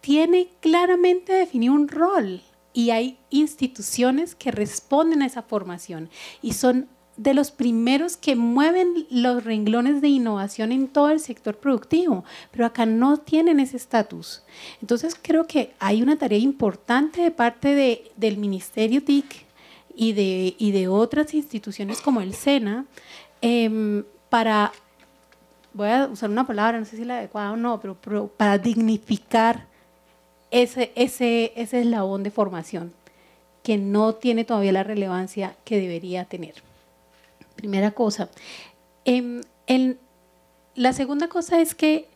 tiene claramente definido un rol y hay instituciones que responden a esa formación y son de los primeros que mueven los renglones de innovación en todo el sector productivo, pero acá no tienen ese estatus. Entonces creo que hay una tarea importante de parte de, del Ministerio TIC y de, y de otras instituciones como el SENA em, para, voy a usar una palabra, no sé si la adecuada o no, pero, para dignificar ese, ese eslabón de formación que no tiene todavía la relevancia que debería tener primera cosa. Em, la segunda cosa es que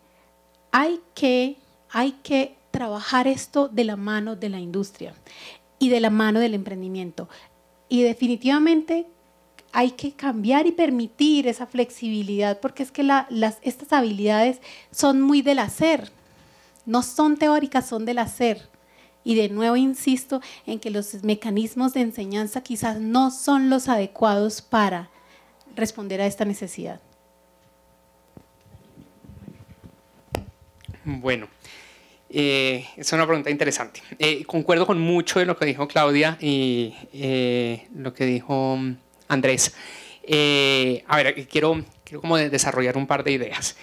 hay, que hay que trabajar esto de la mano de la industria y de la mano del emprendimiento. Y definitivamente hay que cambiar y permitir esa flexibilidad, porque es que estas habilidades son muy del hacer, no son teóricas, son del hacer. Y de nuevo insisto en que los mecanismos de enseñanza quizás no son los adecuados para responder a esta necesidad. Bueno, eh, es una pregunta interesante. Eh, concuerdo con mucho de lo que dijo Claudia y eh, lo que dijo mm, Andrés. a ver, quiero, quiero como desarrollar un par de ideas.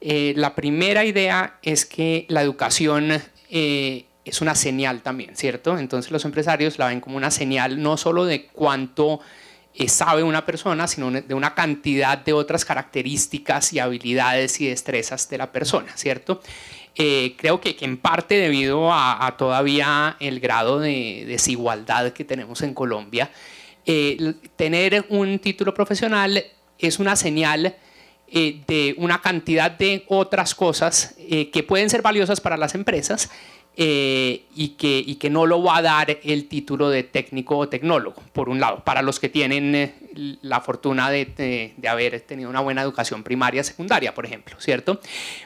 la primera idea es que la educación es una señal también, ¿cierto? Entonces los empresarios la ven como una señal no solo de cuánto eh, sabe una persona, sino de una cantidad de otras características y habilidades y destrezas de la persona, ¿cierto? Eh, creo que, en parte debido a, todavía el grado de desigualdad que tenemos en Colombia, eh, tener un título profesional es una señal de una cantidad de otras cosas que pueden ser valiosas para las empresas eh, y, que, que no lo va a dar el título de técnico o tecnólogo, por un lado, para los que tienen eh, la fortuna de, haber tenido una buena educación primaria, secundaria, por ejemplo, ¿cierto?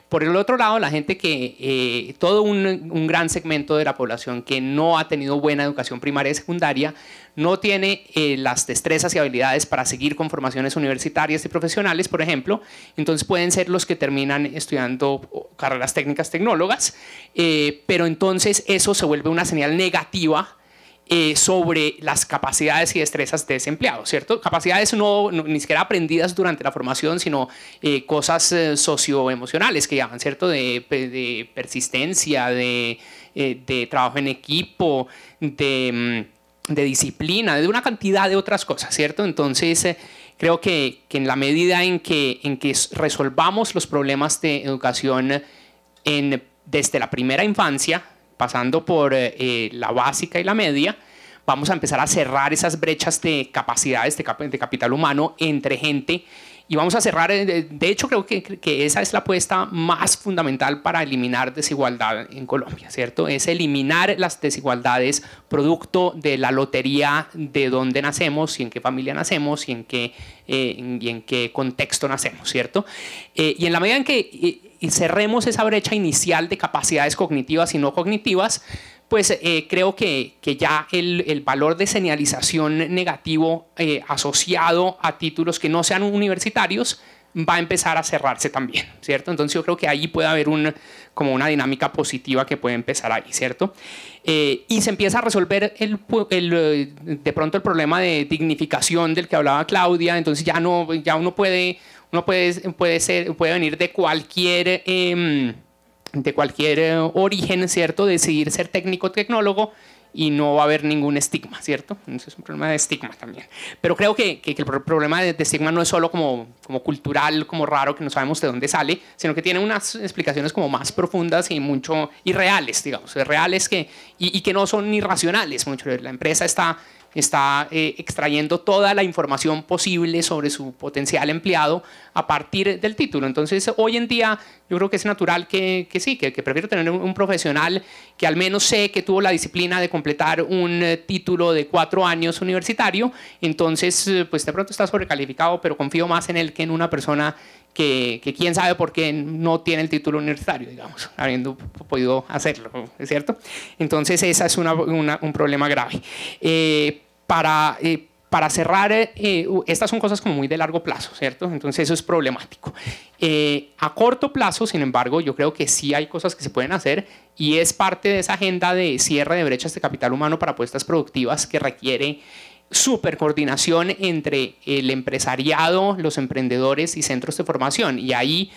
Por el otro lado, la gente que, eh, todo un, un gran segmento de la población que no ha tenido buena educación primaria y secundaria, no tiene eh, las destrezas y habilidades para seguir con formaciones universitarias y profesionales, por ejemplo, entonces pueden ser los que terminan estudiando carreras técnicas tecnólogas, eh, pero entonces eso se vuelve una señal negativa eh, sobre las capacidades y destrezas de ese ¿cierto? Capacidades no, ni siquiera aprendidas durante la formación, sino cosas socioemocionales que llaman, ¿cierto? De, persistencia, de, trabajo en equipo, de mm, de disciplina, de una cantidad de otras cosas, ¿cierto? Entonces, eh, creo que, en la medida en que, en que resolvamos los problemas de educación eh, desde la primera infancia, pasando por eh, la básica y la media, vamos a empezar a cerrar esas brechas de capacidades de capital humano entre gente y vamos a cerrar, eh, de hecho creo que, esa es la apuesta más fundamental para eliminar desigualdad en Colombia, ¿cierto? Es eliminar las desigualdades producto de la lotería de dónde nacemos y en qué familia nacemos y en qué, eh, y en qué contexto nacemos, ¿cierto? Eh, y en la medida en que cerremos esa brecha inicial de capacidades cognitivas y no cognitivas, pues eh, creo que, ya el, valor de señalización negativo eh, asociado a títulos que no sean universitarios va a empezar a cerrarse también, ¿cierto? Entonces yo creo que ahí puede haber un, como una dinámica positiva que puede empezar ahí, ¿cierto? Eh, y se empieza a resolver el, de pronto el problema de dignificación del que hablaba Claudia, entonces ya, no, ya uno, puede, uno puede, puede, ser, puede venir de cualquier em, de cualquier eh, origen, ¿cierto? Decidir ser técnico tecnólogo y no va a haber ningún estigma, ¿cierto? es un problema de estigma también. Pero creo que, el problema de, estigma no es solo como, como cultural, como raro, que no sabemos de dónde sale, sino que tiene unas explicaciones como más profundas y mucho irreales, digamos, reales que, y, que no son irracionales. Mucho. La empresa está está eh, extrayendo toda la información posible sobre su potencial empleado a partir del título. Entonces, hoy en día yo creo que es natural que, que sí, que, prefiero tener un, profesional que al menos sé que tuvo la disciplina de completar un eh, título de cuatro años universitario. Entonces, eh, pues de pronto está sobrecalificado, pero confío más en él que en una persona que, quién sabe por qué no tiene el título universitario, digamos, habiendo podido hacerlo, ¿es cierto? Entonces, ese es un problema grave. Eh, para... cerrar, eh, eh, estas son cosas como muy de largo plazo, ¿cierto? Entonces eso es problemático. a corto plazo, sin embargo, yo creo que sí hay cosas que se pueden hacer y es parte de esa agenda de cierre de brechas de capital humano para apuestas productivas que requiere super coordinación entre el empresariado, los emprendedores y centros de formación. Y ahí,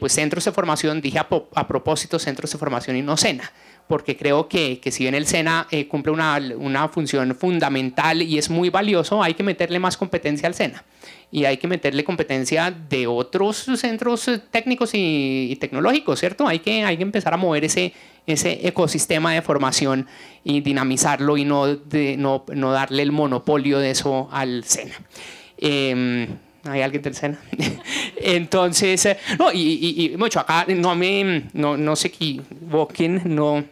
pues centros de formación, dije a, propósito, centros de formación y no cena porque creo que, que si bien el SENA eh, cumple una, una, función fundamental y es muy valioso, hay que meterle más competencia al SENA y hay que meterle competencia de otros centros eh, técnicos y, tecnológicos, ¿cierto? Hay que, hay que empezar a mover ese, ese ecosistema de formación y dinamizarlo y no, de, no, no darle el monopolio de eso al SENA. Em, hay alguien del SENA. Entonces, eh, no, y, mucho, acá no me, no, no se equivoquen, no,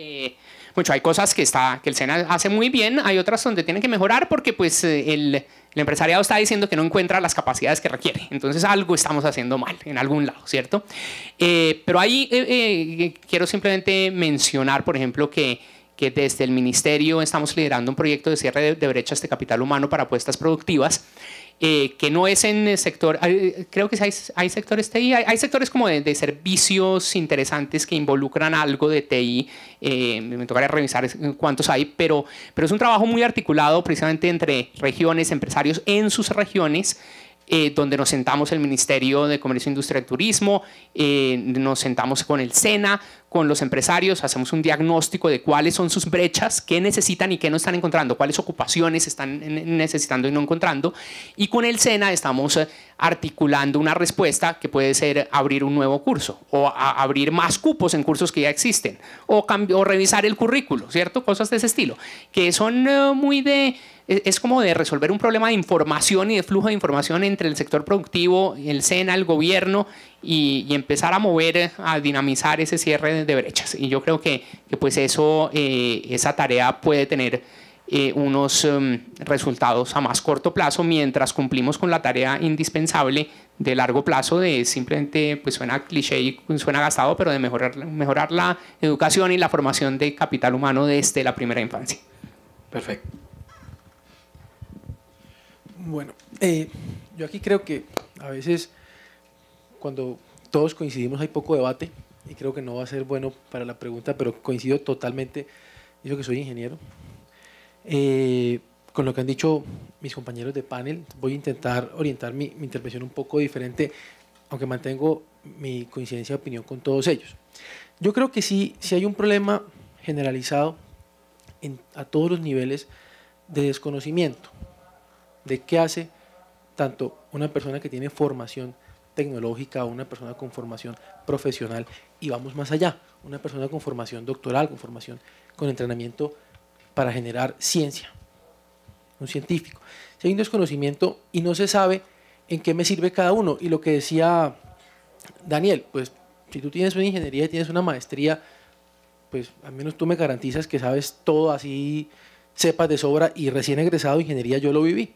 eh, mucho, hay cosas que, está, que el SENA hace muy bien, hay otras donde tienen que mejorar porque pues eh, el, empresariado está diciendo que no encuentra las capacidades que requiere. Entonces algo estamos haciendo mal en algún lado, ¿cierto? Eh, pero ahí quiero simplemente mencionar, por ejemplo, que que desde el ministerio estamos liderando un proyecto de cierre de, brechas de este capital humano para apuestas productivas, eh, que no es en el sector, creo que hay, sectores TI, hay, sectores como de, servicios interesantes que involucran algo de TI, eh, me tocaría revisar cuántos hay, pero, pero es un trabajo muy articulado precisamente entre regiones, empresarios en sus regiones, eh, donde nos sentamos el Ministerio de Comercio, Industria y Turismo, eh, nos sentamos con el SENA, con los empresarios, hacemos un diagnóstico de cuáles son sus brechas, qué necesitan y qué no están encontrando, cuáles ocupaciones están necesitando y no encontrando. Y con el SENA estamos eh, articulando una respuesta que puede ser abrir un nuevo curso o abrir más cupos en cursos que ya existen o, revisar el currículo, ¿cierto? Cosas de ese estilo, que son muy de es como de resolver un problema de información y de flujo de información entre el sector productivo, el SENA, el gobierno y, empezar a mover, a dinamizar ese cierre de brechas. Y yo creo que, pues eso, eh, esa tarea puede tener eh, unos em, resultados a más corto plazo mientras cumplimos con la tarea indispensable de largo plazo de simplemente, pues suena cliché y suena gastado, pero de mejorar, mejorar la educación y la formación de capital humano desde la primera infancia. Perfecto. Bueno, eh, yo aquí creo que a veces cuando todos coincidimos hay poco debate y creo que no va a ser bueno para la pregunta, pero coincido totalmente, yo que soy ingeniero, eh, con lo que han dicho mis compañeros de panel, voy a intentar orientar mi, intervención un poco diferente, aunque mantengo mi coincidencia de opinión con todos ellos. Yo creo que sí, si hay un problema generalizado a todos los niveles de desconocimiento de qué hace tanto una persona que tiene formación tecnológica, una persona con formación profesional y vamos más allá, una persona con formación doctoral, con formación, con entrenamiento para generar ciencia, un científico. Si hay un desconocimiento y no se sabe en qué me sirve cada uno y lo que decía Daniel, pues si tú tienes una ingeniería y tienes una maestría, pues al menos tú me garantizas que sabes todo así, sepas de sobra y recién egresado de ingeniería yo lo viví.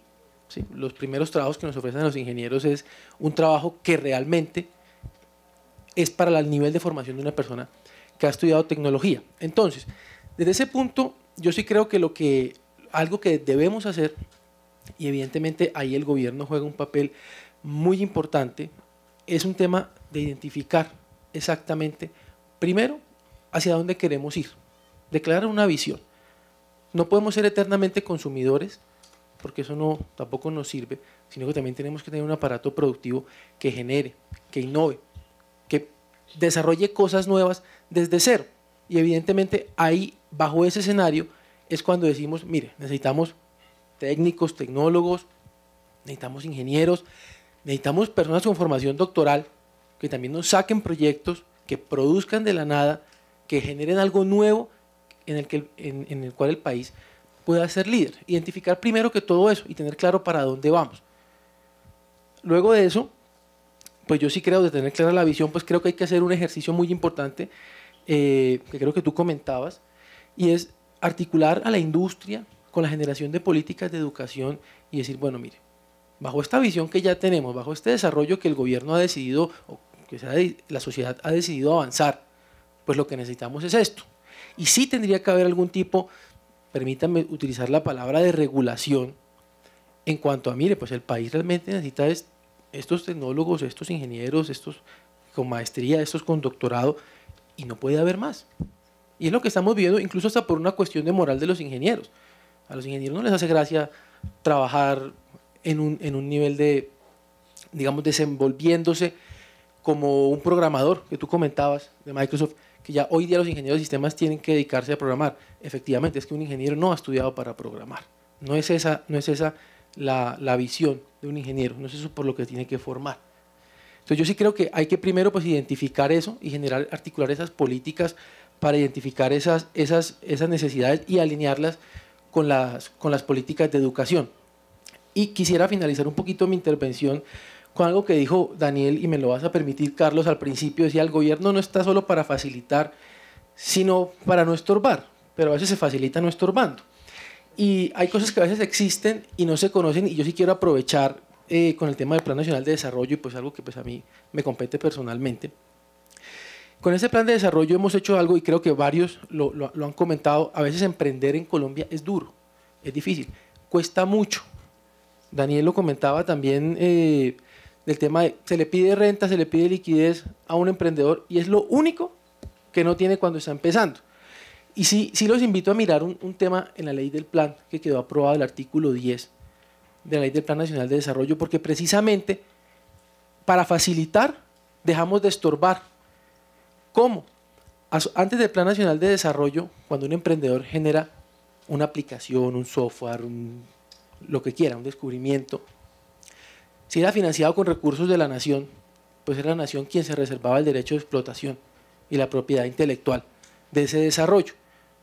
Los primeros trabajos que nos ofrecen los ingenieros es un trabajo que realmente es para el nivel de formación de una persona que ha estudiado tecnología. Entonces, desde ese punto, yo sí creo que, lo que algo que debemos hacer, y evidentemente ahí el gobierno juega un papel muy importante, es un tema de identificar exactamente, primero, hacia dónde queremos ir, declarar una visión. No podemos ser eternamente consumidores, porque eso no, tampoco nos sirve, sino que también tenemos que tener un aparato productivo que genere, que innove, que desarrolle cosas nuevas desde cero. Y evidentemente ahí, bajo ese escenario, es cuando decimos, mire, necesitamos técnicos, tecnólogos, necesitamos ingenieros, necesitamos personas con formación doctoral que también nos saquen proyectos, que produzcan de la nada, que generen algo nuevo en el, que, en el cual el país pueda ser líder. Identificar primero que todo eso y tener claro para dónde vamos. Luego de eso, pues yo sí creo de tener clara la visión, pues creo que hay que hacer un ejercicio muy importante eh, que creo que tú comentabas, y es articular a la industria con la generación de políticas de educación y decir, bueno, mire, bajo esta visión que ya tenemos, bajo este desarrollo que el gobierno ha decidido, o que la sociedad ha decidido avanzar, pues lo que necesitamos es esto. Y sí tendría que haber algún tipo permítanme utilizar la palabra de regulación en cuanto a, mire, pues el país realmente necesita estos tecnólogos, estos ingenieros, estos con maestría, estos con doctorado, y no puede haber más. Y es lo que estamos viendo, incluso hasta por una cuestión de moral de los ingenieros. A los ingenieros no les hace gracia trabajar en un nivel de, digamos, desenvolviéndose como un programador que tú comentabas de Microsoft que ya hoy día los ingenieros de sistemas tienen que dedicarse a programar. Efectivamente, es que un ingeniero no ha estudiado para programar. No es esa, no es esa la, visión de un ingeniero, no es eso por lo que tiene que formar. Entonces yo sí creo que hay que primero pues identificar eso y generar, articular esas políticas para identificar esas, esas, esas necesidades y alinearlas con las, con las políticas de educación. Y quisiera finalizar un poquito mi intervención con algo que dijo Daniel, y me lo vas a permitir, Carlos, al principio decía, el gobierno no está solo para facilitar, sino para no estorbar, pero a veces se facilita no estorbando. Y hay cosas que a veces existen y no se conocen, y yo sí quiero aprovechar eh, con el tema del Plan Nacional de Desarrollo, y pues algo que pues a mí me compete personalmente. Con ese plan de desarrollo hemos hecho algo, y creo que varios lo, han comentado, a veces emprender en Colombia es duro, es difícil, cuesta mucho. Daniel lo comentaba también, eh, del tema de se le pide renta, se le pide liquidez a un emprendedor y es lo único que no tiene cuando está empezando. Y sí, los invito a mirar un, tema en la ley del plan que quedó aprobado el artículo 10 de la ley del Plan Nacional de Desarrollo, porque precisamente para facilitar dejamos de estorbar. ¿Cómo? Antes del Plan Nacional de Desarrollo, cuando un emprendedor genera una aplicación, un software, un, lo que quiera, un descubrimiento, si era financiado con recursos de la nación, pues era la nación quien se reservaba el derecho de explotación y la propiedad intelectual de ese desarrollo.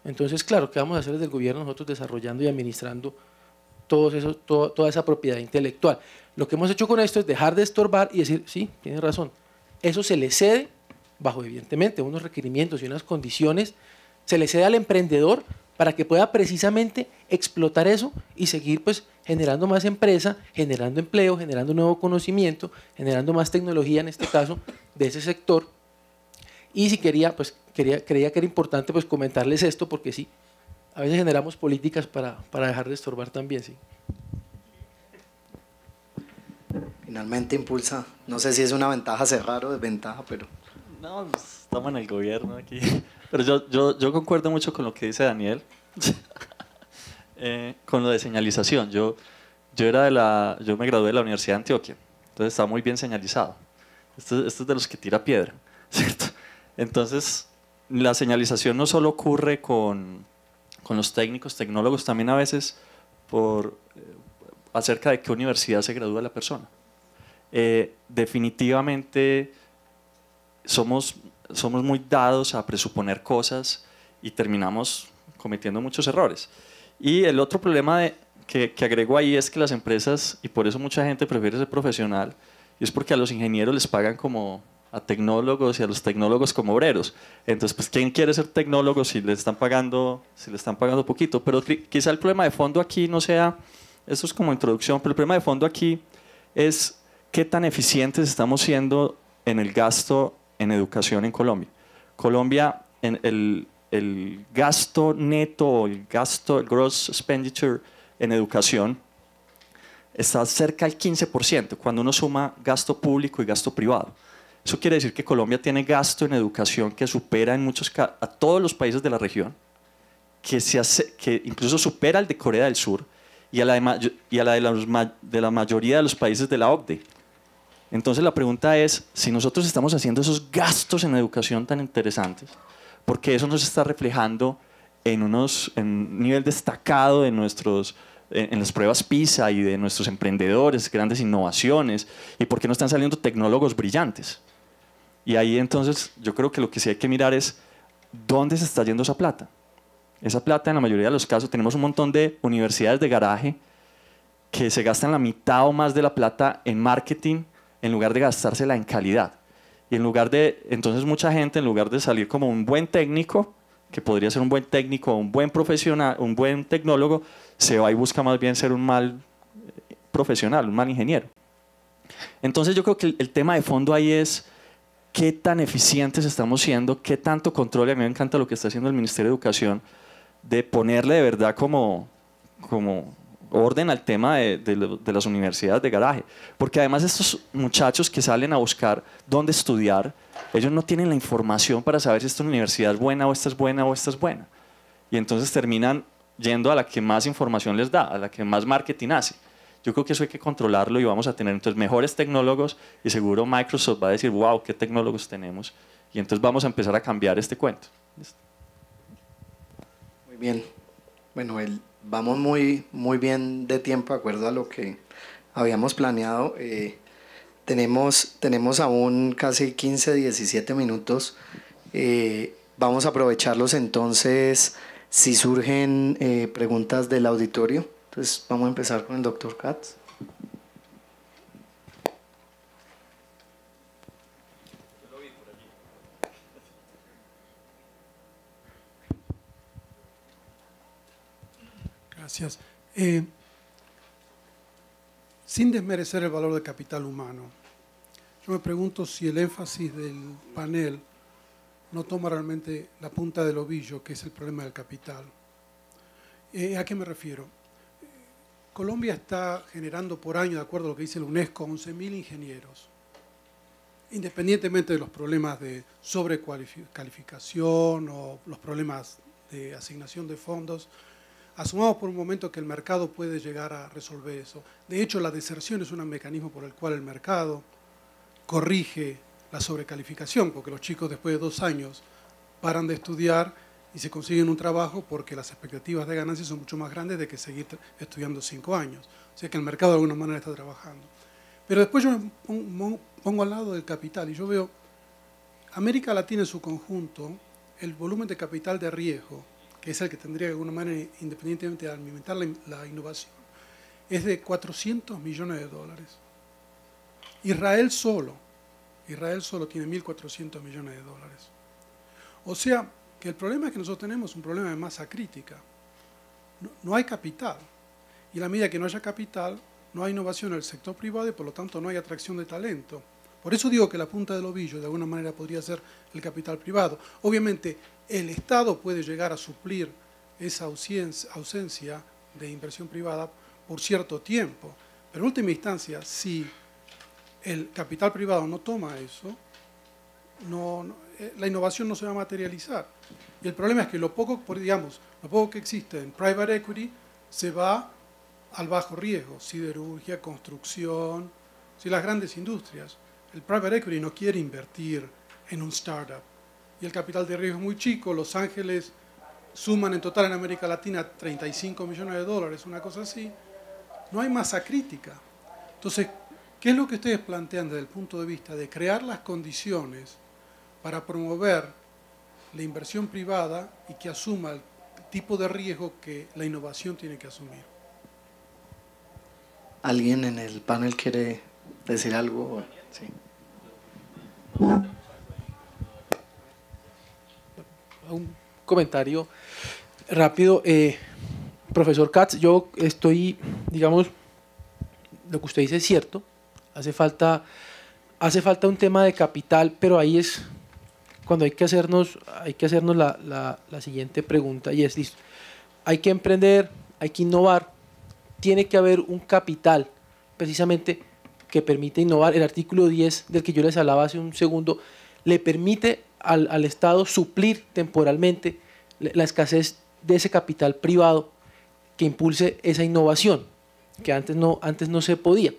Entonces, claro, ¿qué vamos a hacer desde el gobierno nosotros desarrollando y administrando toda esa propiedad intelectual? Lo que hemos hecho con esto es dejar de estorbar y decir, sí, tiene razón, eso se le cede bajo evidentemente unos requerimientos y unas condiciones, se le cede al emprendedor para que pueda precisamente explotar eso y seguir pues generando más empresa, generando empleo, generando nuevo conocimiento, generando más tecnología en este caso de ese sector. Y si quería, pues quería, creía que era importante pues comentarles esto porque sí, a veces generamos políticas para, dejar de estorbar también, sí. Finalmente impulsa, no sé si es una ventaja cerrar o desventaja, pero... No, pues, estamos en el gobierno aquí. Pero yo, concuerdo mucho con lo que dice Daniel, eh, con lo de señalización. Yo, yo, era de la, yo me gradué de la Universidad de Antioquia, entonces estaba muy bien señalizado. Esto, esto es de los que tira piedra, ¿cierto? Entonces, la señalización no solo ocurre con, los técnicos, tecnólogos, también a veces por, eh, acerca de qué universidad se gradúa la persona. Eh, definitivamente somos somos muy dados a presuponer cosas y terminamos cometiendo muchos errores. Y el otro problema que, que, agrego ahí es que las empresas, y por eso mucha gente prefiere ser profesional, y es porque a los ingenieros les pagan como a tecnólogos y a los tecnólogos como obreros. Entonces, pues, ¿quién quiere ser tecnólogo si le están pagando, si le están pagando poquito? Pero quizá el problema de fondo aquí no sea, esto es como introducción, pero el problema de fondo aquí es qué tan eficientes estamos siendo en el gasto en educación en Colombia. Colombia, en el, el gasto neto, el gasto, el gross expenditure en educación, está cerca del 15% cuando uno suma gasto público y gasto privado. Eso quiere decir que Colombia tiene gasto en educación que supera en muchos a todos los países de la región, que, se hace, que incluso supera al de Corea del Sur y a la, y a la, de, la de la mayoría de los países de la OCDE. Entonces la pregunta es, si nosotros estamos haciendo esos gastos en educación tan interesantes, ¿por qué eso nos está reflejando en, unos, un nivel destacado de nuestros en, las pruebas PISA y de nuestros emprendedores, grandes innovaciones, y por qué no están saliendo tecnólogos brillantes. Y ahí entonces yo creo que lo que sí hay que mirar es dónde se está yendo esa plata. Esa plata en la mayoría de los casos tenemos un montón de universidades de garaje que se gastan la mitad o más de la plata en marketing en lugar de gastársela en calidad. Y en lugar de, entonces mucha gente, en lugar de salir como un buen técnico, que podría ser un buen técnico, un buen profesional, un buen tecnólogo, se va y busca más bien ser un mal eh, profesional, un mal ingeniero. Entonces yo creo que el tema de fondo ahí es qué tan eficientes estamos siendo, qué tanto control, a mí me encanta lo que está haciendo el Ministerio de Educación, de ponerle de verdad como, como orden al tema de, las universidades de garaje. Porque además estos muchachos que salen a buscar dónde estudiar, ellos no tienen la información para saber si esta universidad es buena o esta es buena o esta es buena. Y entonces terminan yendo a la que más información les da, a la que más marketing hace. Yo creo que eso hay que controlarlo y vamos a tener entonces mejores tecnólogos y seguro Microsoft va a decir, wow, qué tecnólogos tenemos. Y entonces vamos a empezar a cambiar este cuento. Muy bien. Bueno, el, vamos muy, muy bien de tiempo, de acuerdo a lo que habíamos planeado. Eh, tenemos, tenemos aún casi 15, 17 minutos. Eh, vamos a aprovecharlos entonces si surgen eh, preguntas del auditorio. Entonces vamos a empezar con el doctor Katz. Gracias. Eh, sin desmerecer el valor del capital humano, yo me pregunto si el énfasis del panel no toma realmente la punta del ovillo, que es el problema del capital. Eh, ¿A qué me refiero? Colombia está generando por año, de acuerdo a lo que dice la UNESCO, 11.000 ingenieros. Independientemente de los problemas de sobrecalificación o los problemas de asignación de fondos, Asumamos por un momento que el mercado puede llegar a resolver eso. De hecho, la deserción es un mecanismo por el cual el mercado corrige la sobrecalificación, porque los chicos después de dos años paran de estudiar y se consiguen un trabajo porque las expectativas de ganancias son mucho más grandes de que seguir estudiando cinco años. O sea que el mercado de alguna manera está trabajando. Pero después yo me pongo al lado del capital y yo veo América Latina en su conjunto, el volumen de capital de riesgo que es el que tendría de alguna manera, independientemente de alimentar la, innovación, es de 400 millones de dólares. Israel solo, Israel solo tiene 1.400 millones de dólares. O sea, que el problema es que nosotros tenemos un problema de masa crítica. No, hay capital. Y la medida que no haya capital, no hay innovación en el sector privado y por lo tanto no hay atracción de talento. Por eso digo que la punta del ovillo de alguna manera podría ser el capital privado. Obviamente, el Estado puede llegar a suplir esa ausencia de inversión privada por cierto tiempo. Pero en última instancia, si el capital privado no toma eso, eh, la innovación no se va a materializar. Y el problema es que lo poco, que existe en private equity se va al bajo riesgo, siderurgia, construcción, si las grandes industrias. El private equity no quiere invertir en un startup, y el capital de riesgo es muy chico. Los Ángeles suman en total en América Latina 35 millones de dólares, una cosa así. No hay masa crítica. Entonces, ¿qué es lo que ustedes plantean desde el punto de vista de crear las condiciones para promover la inversión privada y que asuma el tipo de riesgo que la innovación tiene que asumir? ¿Alguien en el panel quiere decir algo? Sí. comentario rápido. Eh, profesor Katz, yo estoy, digamos, lo que usted dice es cierto. Hace falta, hace falta un tema de capital, pero ahí es cuando hay que hacernos, hay que hacernos la, la, la siguiente pregunta y es listo. Hay que emprender, hay que innovar, tiene que haber un capital precisamente que permite innovar. El artículo 10 del que yo les hablaba hace un segundo le permite al, Estado suplir temporalmente la escasez de ese capital privado que impulse esa innovación, que antes no, antes no se podía.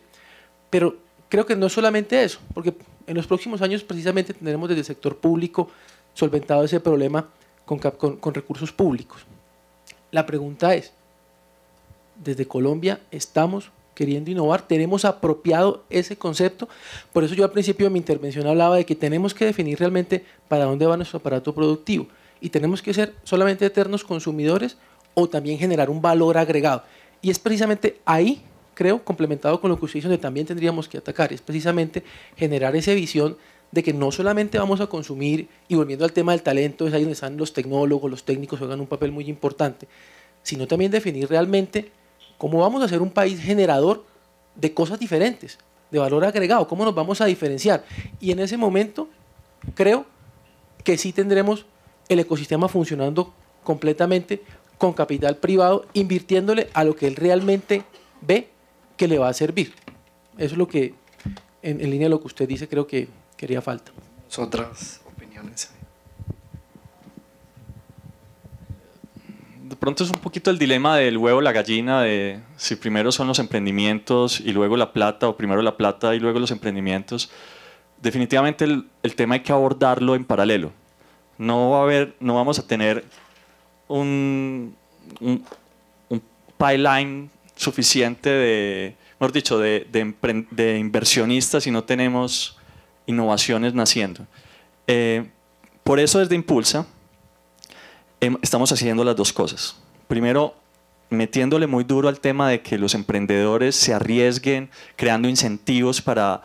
Pero creo que no es solamente eso, porque en los próximos años precisamente tendremos desde el sector público solventado ese problema con, con, con recursos públicos. La pregunta es, ¿desde Colombia estamos queriendo innovar, tenemos apropiado ese concepto. Por eso yo al principio de mi intervención hablaba de que tenemos que definir realmente para dónde va nuestro aparato productivo y tenemos que ser solamente eternos consumidores o también generar un valor agregado. Y es precisamente ahí, creo, complementado con lo que usted dice, donde también tendríamos que atacar, es precisamente generar esa visión de que no solamente vamos a consumir, y volviendo al tema del talento, es ahí donde están los tecnólogos, los técnicos juegan un papel muy importante, sino también definir realmente ¿Cómo vamos a ser un país generador de cosas diferentes, de valor agregado? ¿Cómo nos vamos a diferenciar? Y en ese momento creo que sí tendremos el ecosistema funcionando completamente con capital privado, invirtiéndole a lo que él realmente ve que le va a servir. Eso es lo que, en, línea de lo que usted dice, creo que quería falta. Otras opiniones. pronto es un poquito el dilema del huevo, la gallina, de si primero son los emprendimientos y luego la plata, o primero la plata y luego los emprendimientos. Definitivamente el, tema hay que abordarlo en paralelo. No, va a haber, no vamos a tener un, un, pipeline suficiente de, mejor dicho, de, de, inversionistas si no tenemos innovaciones naciendo. Eh, por eso desde Impulsa, Em, estamos haciendo las dos cosas. Primero, metiéndole muy duro al tema de que los emprendedores se arriesguen, creando incentivos para,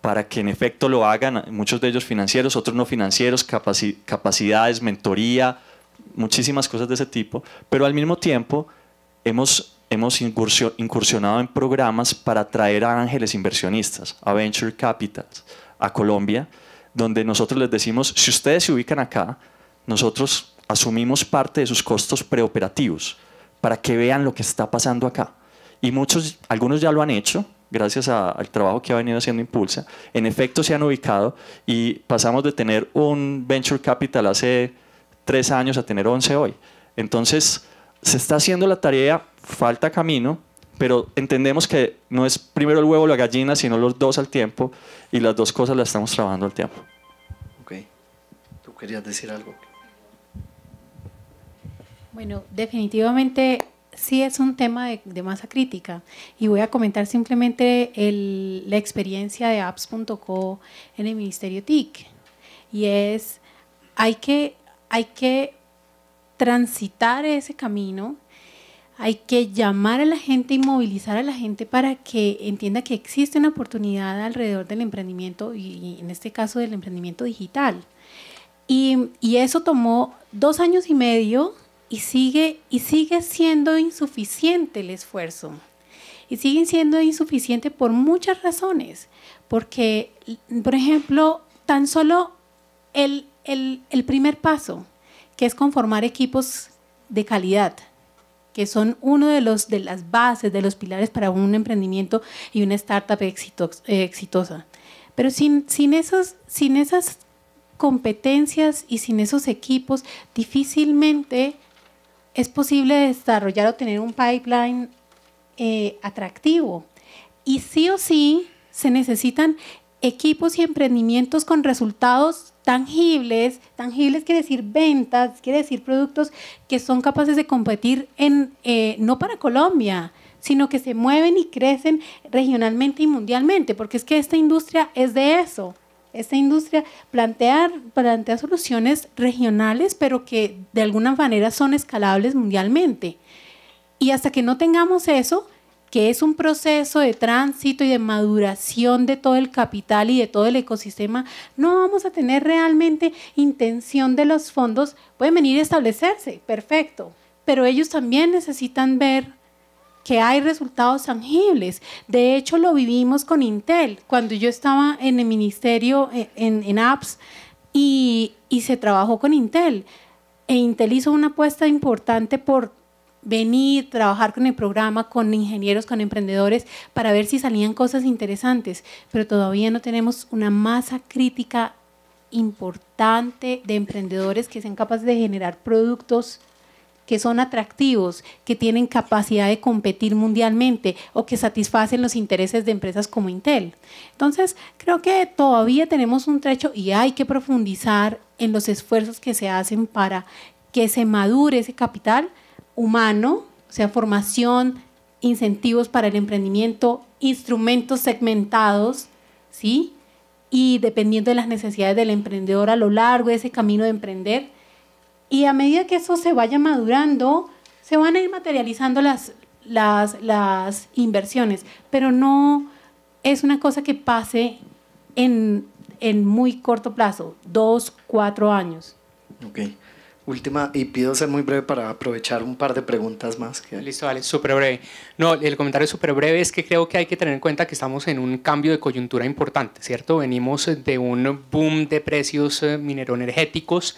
para que en efecto lo hagan, muchos de ellos financieros, otros no financieros, capacidades, mentoría, muchísimas cosas de ese tipo, pero al mismo tiempo hemos, hemos incursionado en programas para atraer a ángeles inversionistas, a Venture Capital, a Colombia, donde nosotros les decimos, si ustedes se ubican acá, nosotros asumimos parte de sus costos preoperativos para que vean lo que está pasando acá. Y muchos, algunos ya lo han hecho, gracias a, al trabajo que ha venido haciendo Impulsa. En efecto, se han ubicado y pasamos de tener un venture capital hace tres años a tener 11 hoy. Entonces, se está haciendo la tarea, falta camino, pero entendemos que no es primero el huevo o la gallina, sino los dos al tiempo y las dos cosas las estamos trabajando al tiempo. Ok. ¿Tú querías decir algo? Bueno, definitivamente sí es un tema de, masa crítica y voy a comentar simplemente la experiencia de apps.co en el Ministerio TIC y es hay que, hay que transitar ese camino, hay que llamar a la gente y movilizar a la gente para que entienda que existe una oportunidad alrededor del emprendimiento y, en este caso del emprendimiento digital. Y, y eso tomó dos años y medio y sigue, y sigue siendo insuficiente el esfuerzo. Y siguen siendo insuficiente por muchas razones. Porque, por ejemplo, tan solo el, primer paso, que es conformar equipos de calidad, que son uno de, los, de las bases, de los pilares para un emprendimiento y una startup exitosa. Pero sin, sin, esos, sin esas competencias y sin esos equipos, difícilmente es posible desarrollar o tener un pipeline eh, atractivo. Y sí o sí se necesitan equipos y emprendimientos con resultados tangibles. Tangibles quiere decir ventas, quiere decir productos que son capaces de competir en, eh, no para Colombia, sino que se mueven y crecen regionalmente y mundialmente, porque es que esta industria es de eso esta industria, plantear plantea soluciones regionales, pero que de alguna manera son escalables mundialmente. Y hasta que no tengamos eso, que es un proceso de tránsito y de maduración de todo el capital y de todo el ecosistema, no vamos a tener realmente intención de los fondos. Pueden venir a establecerse, perfecto, pero ellos también necesitan ver que hay resultados tangibles. De hecho, lo vivimos con Intel. Cuando yo estaba en el ministerio, eh, en, apps, y, y se trabajó con Intel. E Intel hizo una apuesta importante por venir, trabajar con el programa, con ingenieros, con emprendedores, para ver si salían cosas interesantes. Pero todavía no tenemos una masa crítica importante de emprendedores que sean capaces de generar productos que son atractivos, que tienen capacidad de competir mundialmente o que satisfacen los intereses de empresas como Intel. Entonces, creo que todavía tenemos un trecho y hay que profundizar en los esfuerzos que se hacen para que se madure ese capital humano, o sea, formación, incentivos para el emprendimiento, instrumentos segmentados, ¿sí? Y dependiendo de las necesidades del emprendedor a lo largo de ese camino de emprender, y a medida que eso se vaya madurando, se van a ir materializando las, las, las inversiones, pero no es una cosa que pase en, en muy corto plazo, dos, cuatro años. Ok. Última, y pido ser muy breve para aprovechar un par de preguntas más. Listo, vale, súper breve. No, el comentario súper breve es que creo que hay que tener en cuenta que estamos en un cambio de coyuntura importante, ¿cierto? Venimos de un boom de precios eh, minero-energéticos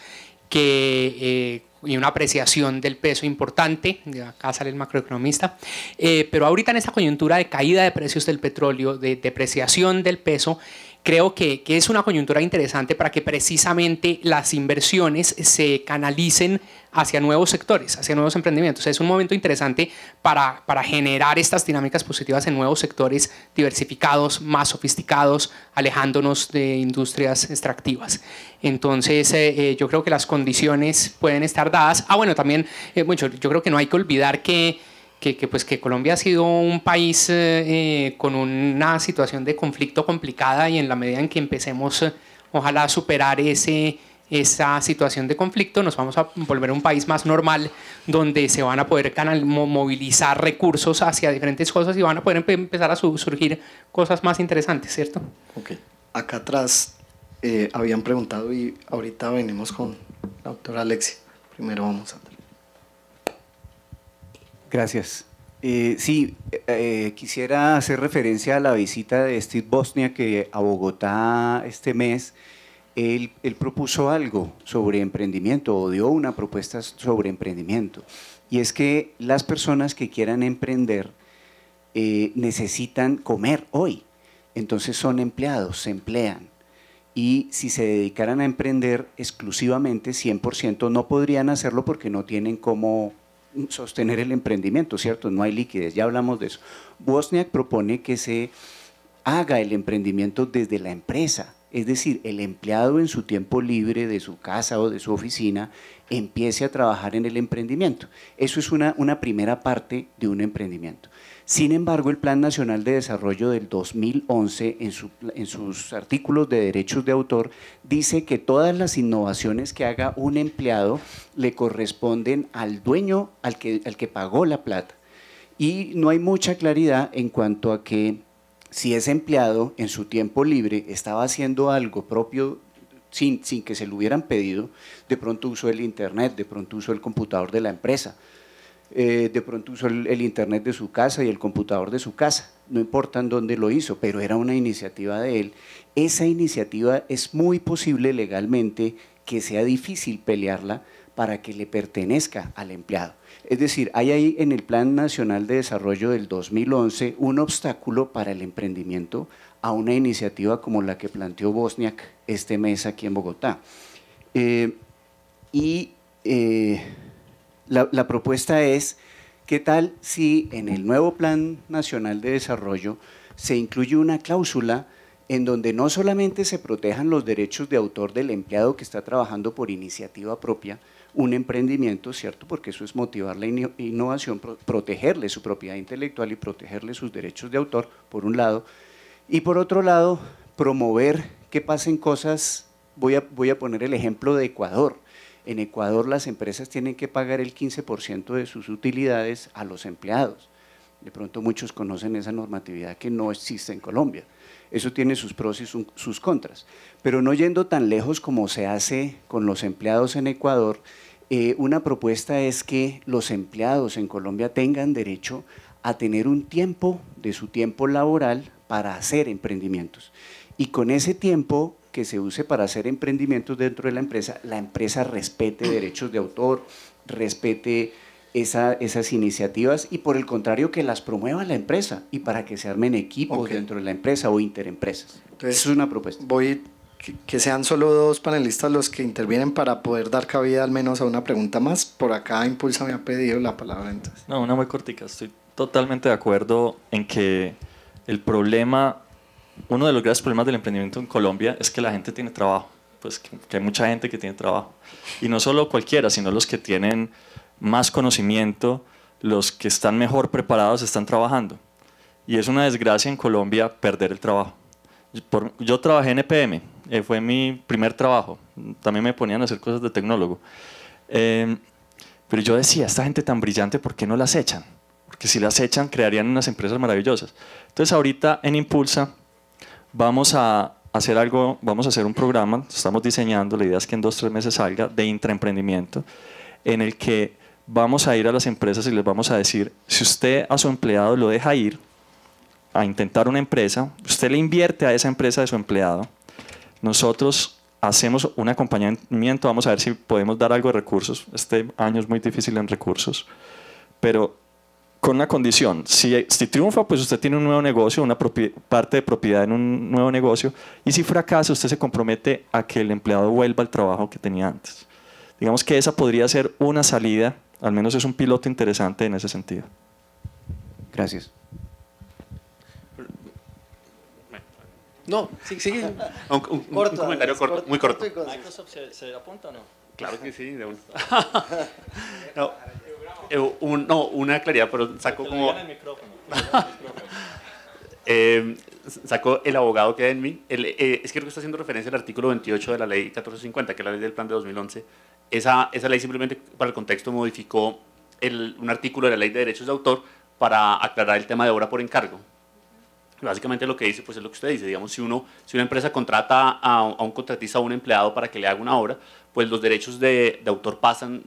que, eh, y una apreciación del peso importante, acá sale el macroeconomista, eh, pero ahorita en esta coyuntura de caída de precios del petróleo, de depreciación del peso, creo que, es una coyuntura interesante para que precisamente las inversiones se canalicen hacia nuevos sectores, hacia nuevos emprendimientos. Es un momento interesante para, para generar estas dinámicas positivas en nuevos sectores diversificados, más sofisticados, alejándonos de industrias extractivas. Entonces, eh, eh, yo creo que las condiciones pueden estar dadas. Ah, bueno, también, eh, yo creo que no hay que olvidar que que, pues, que Colombia ha sido un país eh, eh, con una situación de conflicto complicada y en la medida en que empecemos, eh, ojalá, a superar ese, esa situación de conflicto, nos vamos a volver un país más normal, donde se van a poder canal, movilizar recursos hacia diferentes cosas y van a poder empezar a surgir cosas más interesantes, ¿cierto? Ok. Acá atrás habían preguntado y ahorita venimos con la doctora Alexia. Primero vamos a... Gracias. Eh, sí, eh, eh, quisiera hacer referencia a la visita de Steve Bosnia que a Bogotá este mes. Él, propuso algo sobre emprendimiento o dio una propuesta sobre emprendimiento. Y es que las personas que quieran emprender necesitan comer hoy. Entonces son empleados, se emplean. Y si se dedicaran a emprender exclusivamente, 100% no podrían hacerlo porque no tienen cómo sostener el emprendimiento, ¿cierto? No hay liquidez, ya hablamos de eso. Bosniak propone que se haga el emprendimiento desde la empresa, es decir, el empleado en su tiempo libre de su casa o de su oficina empiece a trabajar en el emprendimiento. Eso es una, una primera parte de un emprendimiento. Sin embargo, el Plan Nacional de Desarrollo del 2011, en, en, sus artículos de derechos de autor, dice que todas las innovaciones que haga un empleado le corresponden al dueño, al que, pagó la plata. Y no hay mucha claridad en cuanto a que si ese empleado en su tiempo libre estaba haciendo algo propio sin, sin que se lo hubieran pedido, de pronto usó el Internet, de pronto usó el computador de la empresa, eh, de pronto usó el, internet de su casa y el computador de su casa, no importan dónde lo hizo, pero era una iniciativa de él. Esa iniciativa es muy posible legalmente que sea difícil pelearla para que le pertenezca al empleado. Es decir, hay ahí en el Plan Nacional de Desarrollo del 2011 un obstáculo para el emprendimiento a una iniciativa como la que planteó Bosniak este mes aquí en Bogotá. Eh, y eh, la, propuesta es, ¿qué tal si en el nuevo Plan Nacional de Desarrollo se incluye una cláusula en donde no solamente se protejan los derechos de autor del empleado que está trabajando por iniciativa propia, un emprendimiento, ¿cierto? Porque eso es motivar la innovación, protegerle su propiedad intelectual y protegerle sus derechos de autor, por un lado, y por otro lado, promover que pasen cosas, voy a, voy a poner el ejemplo de Ecuador, en Ecuador las empresas tienen que pagar el 15% de sus utilidades a los empleados. De pronto muchos conocen esa normatividad que no existe en Colombia. Eso tiene sus pros y sus contras. Pero no yendo tan lejos como se hace con los empleados en Ecuador, eh, una propuesta es que los empleados en Colombia tengan derecho a tener un tiempo de su tiempo laboral para hacer emprendimientos. Y con ese tiempo que se use para hacer emprendimientos dentro de la empresa, la empresa respete derechos de autor, respete esa, esas iniciativas y por el contrario que las promueva la empresa y para que se armen equipos dentro de la empresa o interempresas. Entonces, es una propuesta. Voy que sean solo dos panelistas los que intervienen para poder dar cabida al menos a una pregunta más. Por acá Impulsa me ha pedido la palabra entonces. No, una muy cortica. Estoy totalmente de acuerdo en que el problema uno de los grandes problemas del emprendimiento en Colombia es que la gente tiene trabajo, pues que, hay mucha gente que tiene trabajo. Y no solo cualquiera, sino los que tienen más conocimiento, los que están mejor preparados están trabajando. Y es una desgracia en Colombia perder el trabajo. yo, yo trabajé en EPM, eh, fue mi primer trabajo. También me ponían a hacer cosas de tecnólogo. Em, pero yo decía, esta gente tan brillante, ¿por qué no las echan? Porque si las echan, crearían unas empresas maravillosas. Entonces ahorita en Impulsa vamos a hacer algo, vamos a hacer un programa, estamos diseñando, la idea es que en dos, tres meses salga, de intraemprendimiento, en el que vamos a ir a las empresas y les vamos a decir, si usted a su empleado lo deja ir a intentar una empresa, usted le invierte a esa empresa de su empleado, nosotros hacemos un acompañamiento, vamos a ver si podemos dar algo de recursos, este año es muy difícil en recursos, pero con una condición. Si, triunfa, pues usted tiene un nuevo negocio, una parte de propiedad en un nuevo negocio. Y si fracasa, usted se compromete a que el empleado vuelva al trabajo que tenía antes. Digamos que esa podría ser una salida, al menos es un piloto interesante en ese sentido. Gracias. No, sí, Un, comentario corto, muy corto. ¿Microsoft se, apunta o no? Claro que sí, de no. Eh, no, una claridad, pero saco como... El micrófono, eh, el abogado que hay en mí. Eh, es que creo que está haciendo referencia al artículo 28 de la ley 1450, que es la ley del plan de 2011. Esa, esa ley simplemente, para el contexto, modificó un artículo de la ley de derechos de autor para aclarar el tema de obra por encargo. Básicamente lo que dice, pues es lo que usted dice, digamos, si, uno, si una empresa contrata a, un contratista o a un empleado para que le haga una obra, pues los derechos de autor pasan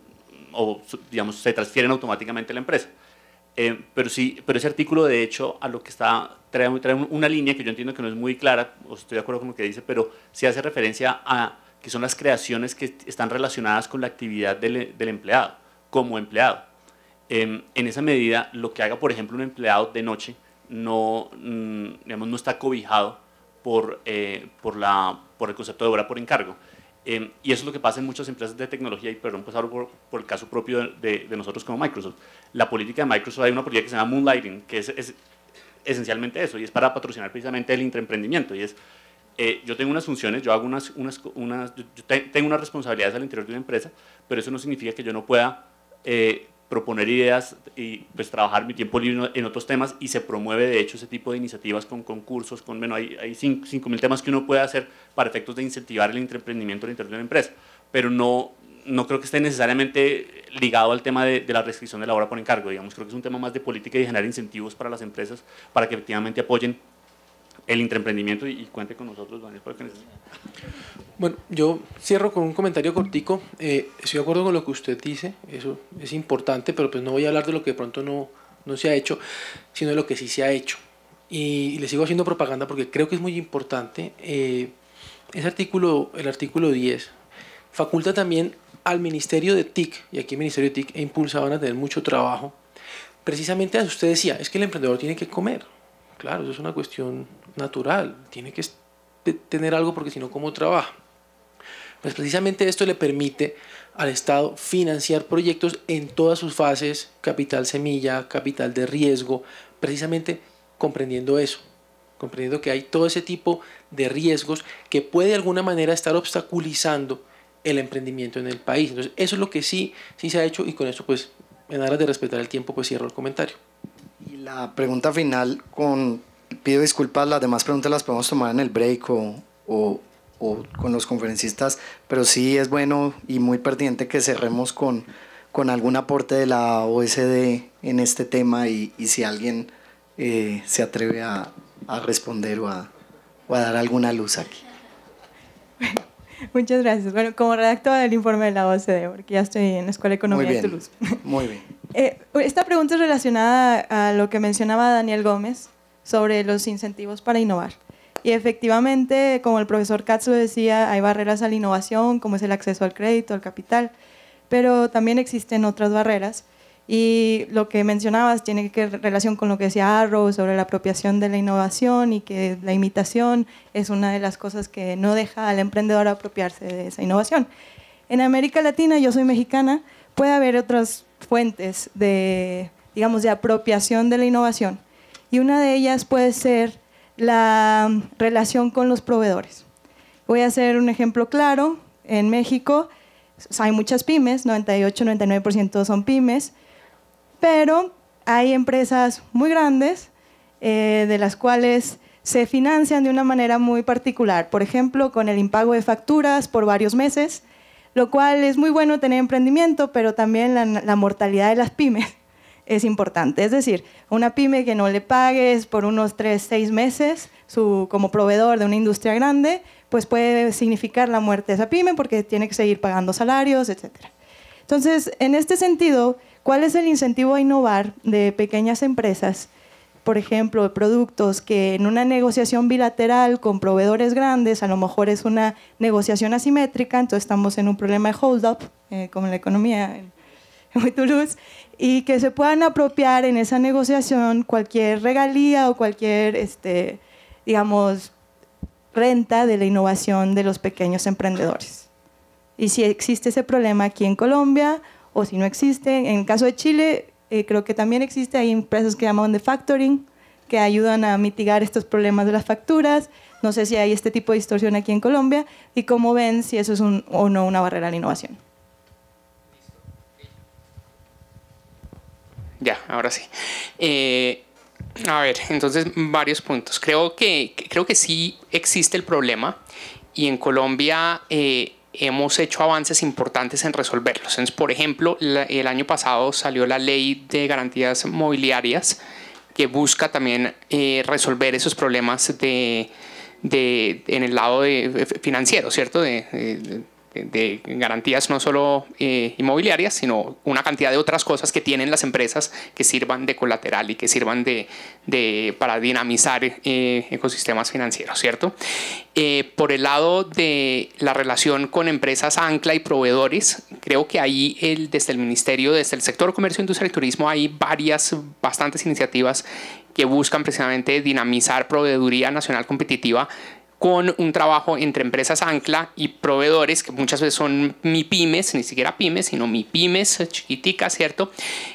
o digamos, se transfieren automáticamente a la empresa. Eh, pero, sí, pero ese artículo, de hecho, a lo que está, trae, una línea que yo entiendo que no es muy clara, o estoy de acuerdo con lo que dice, pero sí hace referencia a que son las creaciones que están relacionadas con la actividad del, empleado, como empleado. Em, en esa medida, lo que haga, por ejemplo, un empleado de noche no, mm, digamos, no está cobijado por, eh, por, la, por el concepto de obra por encargo. Em, y eso es lo que pasa en muchas empresas de tecnología, y perdón, pues ahora por, el caso propio de, nosotros como Microsoft. La política de Microsoft, hay una política que se llama Moonlighting, que es, esencialmente eso, y es para patrocinar precisamente el intraemprendimiento, y es, eh, yo tengo unas funciones, yo hago unas, unas, yo tengo unas responsabilidades al interior de una empresa, pero eso no significa que yo no pueda eh, proponer ideas y pues trabajar mi tiempo libre en otros temas y se promueve de hecho ese tipo de iniciativas con concursos, con, menos hay, hay 5.000 temas que uno puede hacer para efectos de incentivar el emprendimiento al interior de una empresa, pero no, no creo que esté necesariamente ligado al tema de, la restricción de la obra por encargo, digamos, creo que es un tema más de política y de generar incentivos para las empresas para que efectivamente apoyen el intraemprendimiento y, cuente con nosotros, Daniel, Bueno, yo cierro con un comentario cortico. Eh, estoy de acuerdo con lo que usted dice, eso es importante, pero pues no voy a hablar de lo que de pronto no, no se ha hecho, sino de lo que sí se ha hecho. Y, le sigo haciendo propaganda porque creo que es muy importante. Eh, ese artículo, el artículo 10, faculta también al Ministerio de TIC, y aquí el Ministerio de TIC e Impulsa a tener mucho trabajo, precisamente a usted decía, es que el emprendedor tiene que comer. Claro, eso es una cuestión natural. Tiene que tener algo porque si no, ¿cómo trabaja? Pues precisamente esto le permite al Estado financiar proyectos en todas sus fases, capital semilla, capital de riesgo, precisamente comprendiendo eso, comprendiendo que hay todo ese tipo de riesgos que puede de alguna manera estar obstaculizando el emprendimiento en el país. Entonces, eso es lo que sí, sí se ha hecho y con esto, pues, en aras de respetar el tiempo, pues cierro el comentario. Y la pregunta final, con, pido disculpas, las demás preguntas las podemos tomar en el break o, con los conferencistas, pero sí es bueno y muy pertinente que cerremos con, con algún aporte de la OSD en este tema y, si alguien eh, se atreve a, responder o a, o a dar alguna luz aquí. Muchas gracias. Bueno, como redacto del informe de la OSD porque ya estoy en la Escuela de Economía de Muy bien. Eh, esta pregunta es relacionada a lo que mencionaba Daniel Gómez sobre los incentivos para innovar. Y efectivamente, como el profesor Katz lo decía, hay barreras a la innovación, como es el acceso al crédito, al capital, pero también existen otras barreras. Y lo que mencionabas tiene que relación con lo que decía Arrow sobre la apropiación de la innovación y que la imitación es una de las cosas que no deja al emprendedor apropiarse de esa innovación. En América Latina, yo soy mexicana, puede haber otras fuentes de, digamos, de apropiación de la innovación. Y una de ellas puede ser la relación con los proveedores. Voy a hacer un ejemplo claro. En México hay muchas pymes, 98-99% son pymes, pero hay empresas muy grandes eh, de las cuales se financian de una manera muy particular. Por ejemplo, con el impago de facturas por varios meses lo cual es muy bueno tener emprendimiento, pero también la, mortalidad de las pymes es importante. Es decir, una pyme que no le pagues por unos 3, 6 meses como proveedor de una industria grande, pues puede significar la muerte de esa pyme porque tiene que seguir pagando salarios, etc. Entonces, en este sentido, ¿cuál es el incentivo a innovar de pequeñas empresas? por ejemplo, de productos que en una negociación bilateral con proveedores grandes, a lo mejor es una negociación asimétrica, entonces estamos en un problema de hold-up, eh, como en la economía en, Toulouse, y que se puedan apropiar en esa negociación cualquier regalía o cualquier, este, digamos, renta de la innovación de los pequeños emprendedores. Y si existe ese problema aquí en Colombia o si no existe, en el caso de Chile, eh, creo que también existe. Hay empresas que llaman de factoring, que ayudan a mitigar estos problemas de las facturas. No sé si hay este tipo de distorsión aquí en Colombia y cómo ven si eso es un, o no una barrera a la innovación. Ya, ahora sí. Eh, a ver, entonces varios puntos. Creo que, creo que sí existe el problema y en Colombia eh, hemos hecho avances importantes en resolverlos. Entonces, por ejemplo, el año pasado salió la ley de garantías mobiliarias que busca también eh, resolver esos problemas de, en el lado eh, financiero, ¿cierto? de garantías no solo eh, inmobiliarias, sino una cantidad de otras cosas que tienen las empresas que sirvan de colateral y que sirvan de, para dinamizar eh, ecosistemas financieros, ¿cierto? Eh, por el lado de la relación con empresas ancla y proveedores, creo que ahí el, desde el Ministerio, desde el sector comercio, industria y turismo hay varias, bastantes iniciativas que buscan precisamente dinamizar proveeduría nacional competitiva con un trabajo entre empresas ancla y proveedores, que muchas veces son mi pymes, ni siquiera pymes, sino mi pymes chiquiticas, ¿cierto?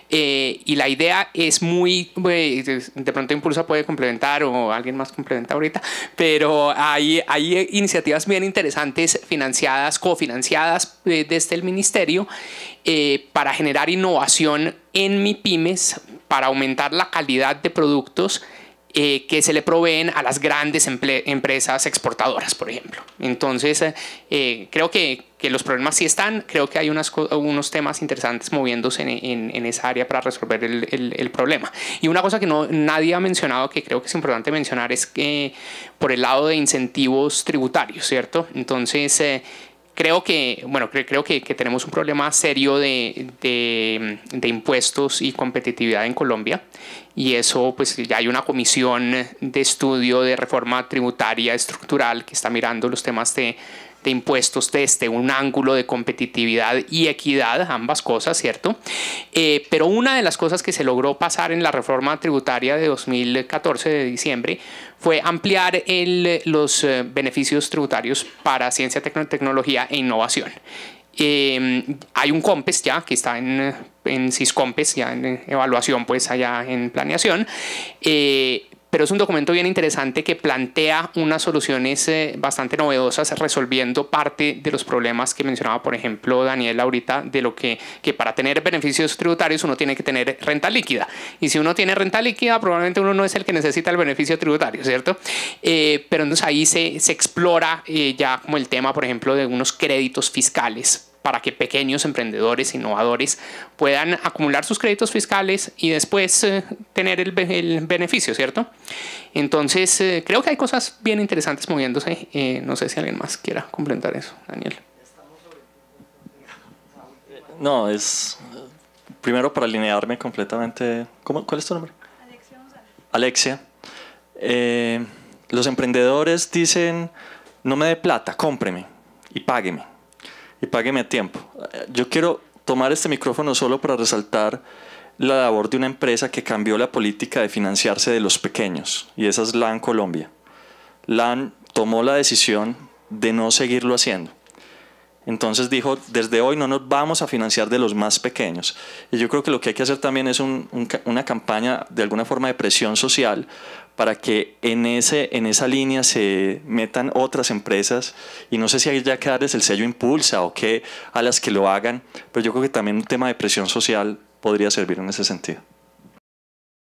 Eh, y la idea es muy, pues, de pronto Impulsa puede complementar o alguien más complementa ahorita, pero hay, hay iniciativas bien interesantes financiadas, cofinanciadas eh, desde el ministerio eh, para generar innovación en mi pymes, para aumentar la calidad de productos eh, que se le proveen a las grandes empresas exportadoras, por ejemplo. Entonces, eh, creo que, los problemas sí están, creo que hay unas, unos temas interesantes moviéndose en, esa área para resolver el, problema. Y una cosa que no, nadie ha mencionado, que creo que es importante mencionar, es que por el lado de incentivos tributarios, ¿cierto? Entonces, eh, creo que, bueno, creo que, tenemos un problema serio de, de, impuestos y competitividad en Colombia. Y eso, pues ya hay una comisión de estudio de reforma tributaria estructural que está mirando los temas de de impuestos desde un ángulo de competitividad y equidad, ambas cosas, ¿cierto? Eh, pero una de las cosas que se logró pasar en la reforma tributaria de 2014 de diciembre fue ampliar el, los eh, beneficios tributarios para ciencia, tecnología e innovación. Eh, hay un COMPES ya que está en, en CISCOMPES, ya en evaluación, pues allá en planeación pero es un documento bien interesante que plantea unas soluciones eh, bastante novedosas resolviendo parte de los problemas que mencionaba, por ejemplo, Daniel ahorita, de lo que, que para tener beneficios tributarios uno tiene que tener renta líquida. Y si uno tiene renta líquida, probablemente uno no es el que necesita el beneficio tributario, ¿cierto? Eh, pero entonces ahí se, se explora eh, ya como el tema, por ejemplo, de unos créditos fiscales para que pequeños emprendedores, innovadores puedan acumular sus créditos fiscales y después eh, tener el, beneficio, ¿cierto? Entonces, eh, creo que hay cosas bien interesantes moviéndose. Eh, no sé si alguien más quiera complementar eso, Daniel. No, es primero para alinearme completamente. ¿Cómo, ¿Cuál es tu nombre? Alexia Alexia. los emprendedores dicen, no me dé plata, cómpreme y págueme y págueme a tiempo. Yo quiero tomar este micrófono solo para resaltar la labor de una empresa que cambió la política de financiarse de los pequeños, y esa es LAN Colombia. LAN tomó la decisión de no seguirlo haciendo. Entonces dijo, desde hoy no nos vamos a financiar de los más pequeños. Y yo creo que lo que hay que hacer también es una campaña de alguna forma de presión social para que en, ese, en esa línea se metan otras empresas y no sé si hay ya que darles el sello impulsa o qué a las que lo hagan, pero yo creo que también un tema de presión social podría servir en ese sentido.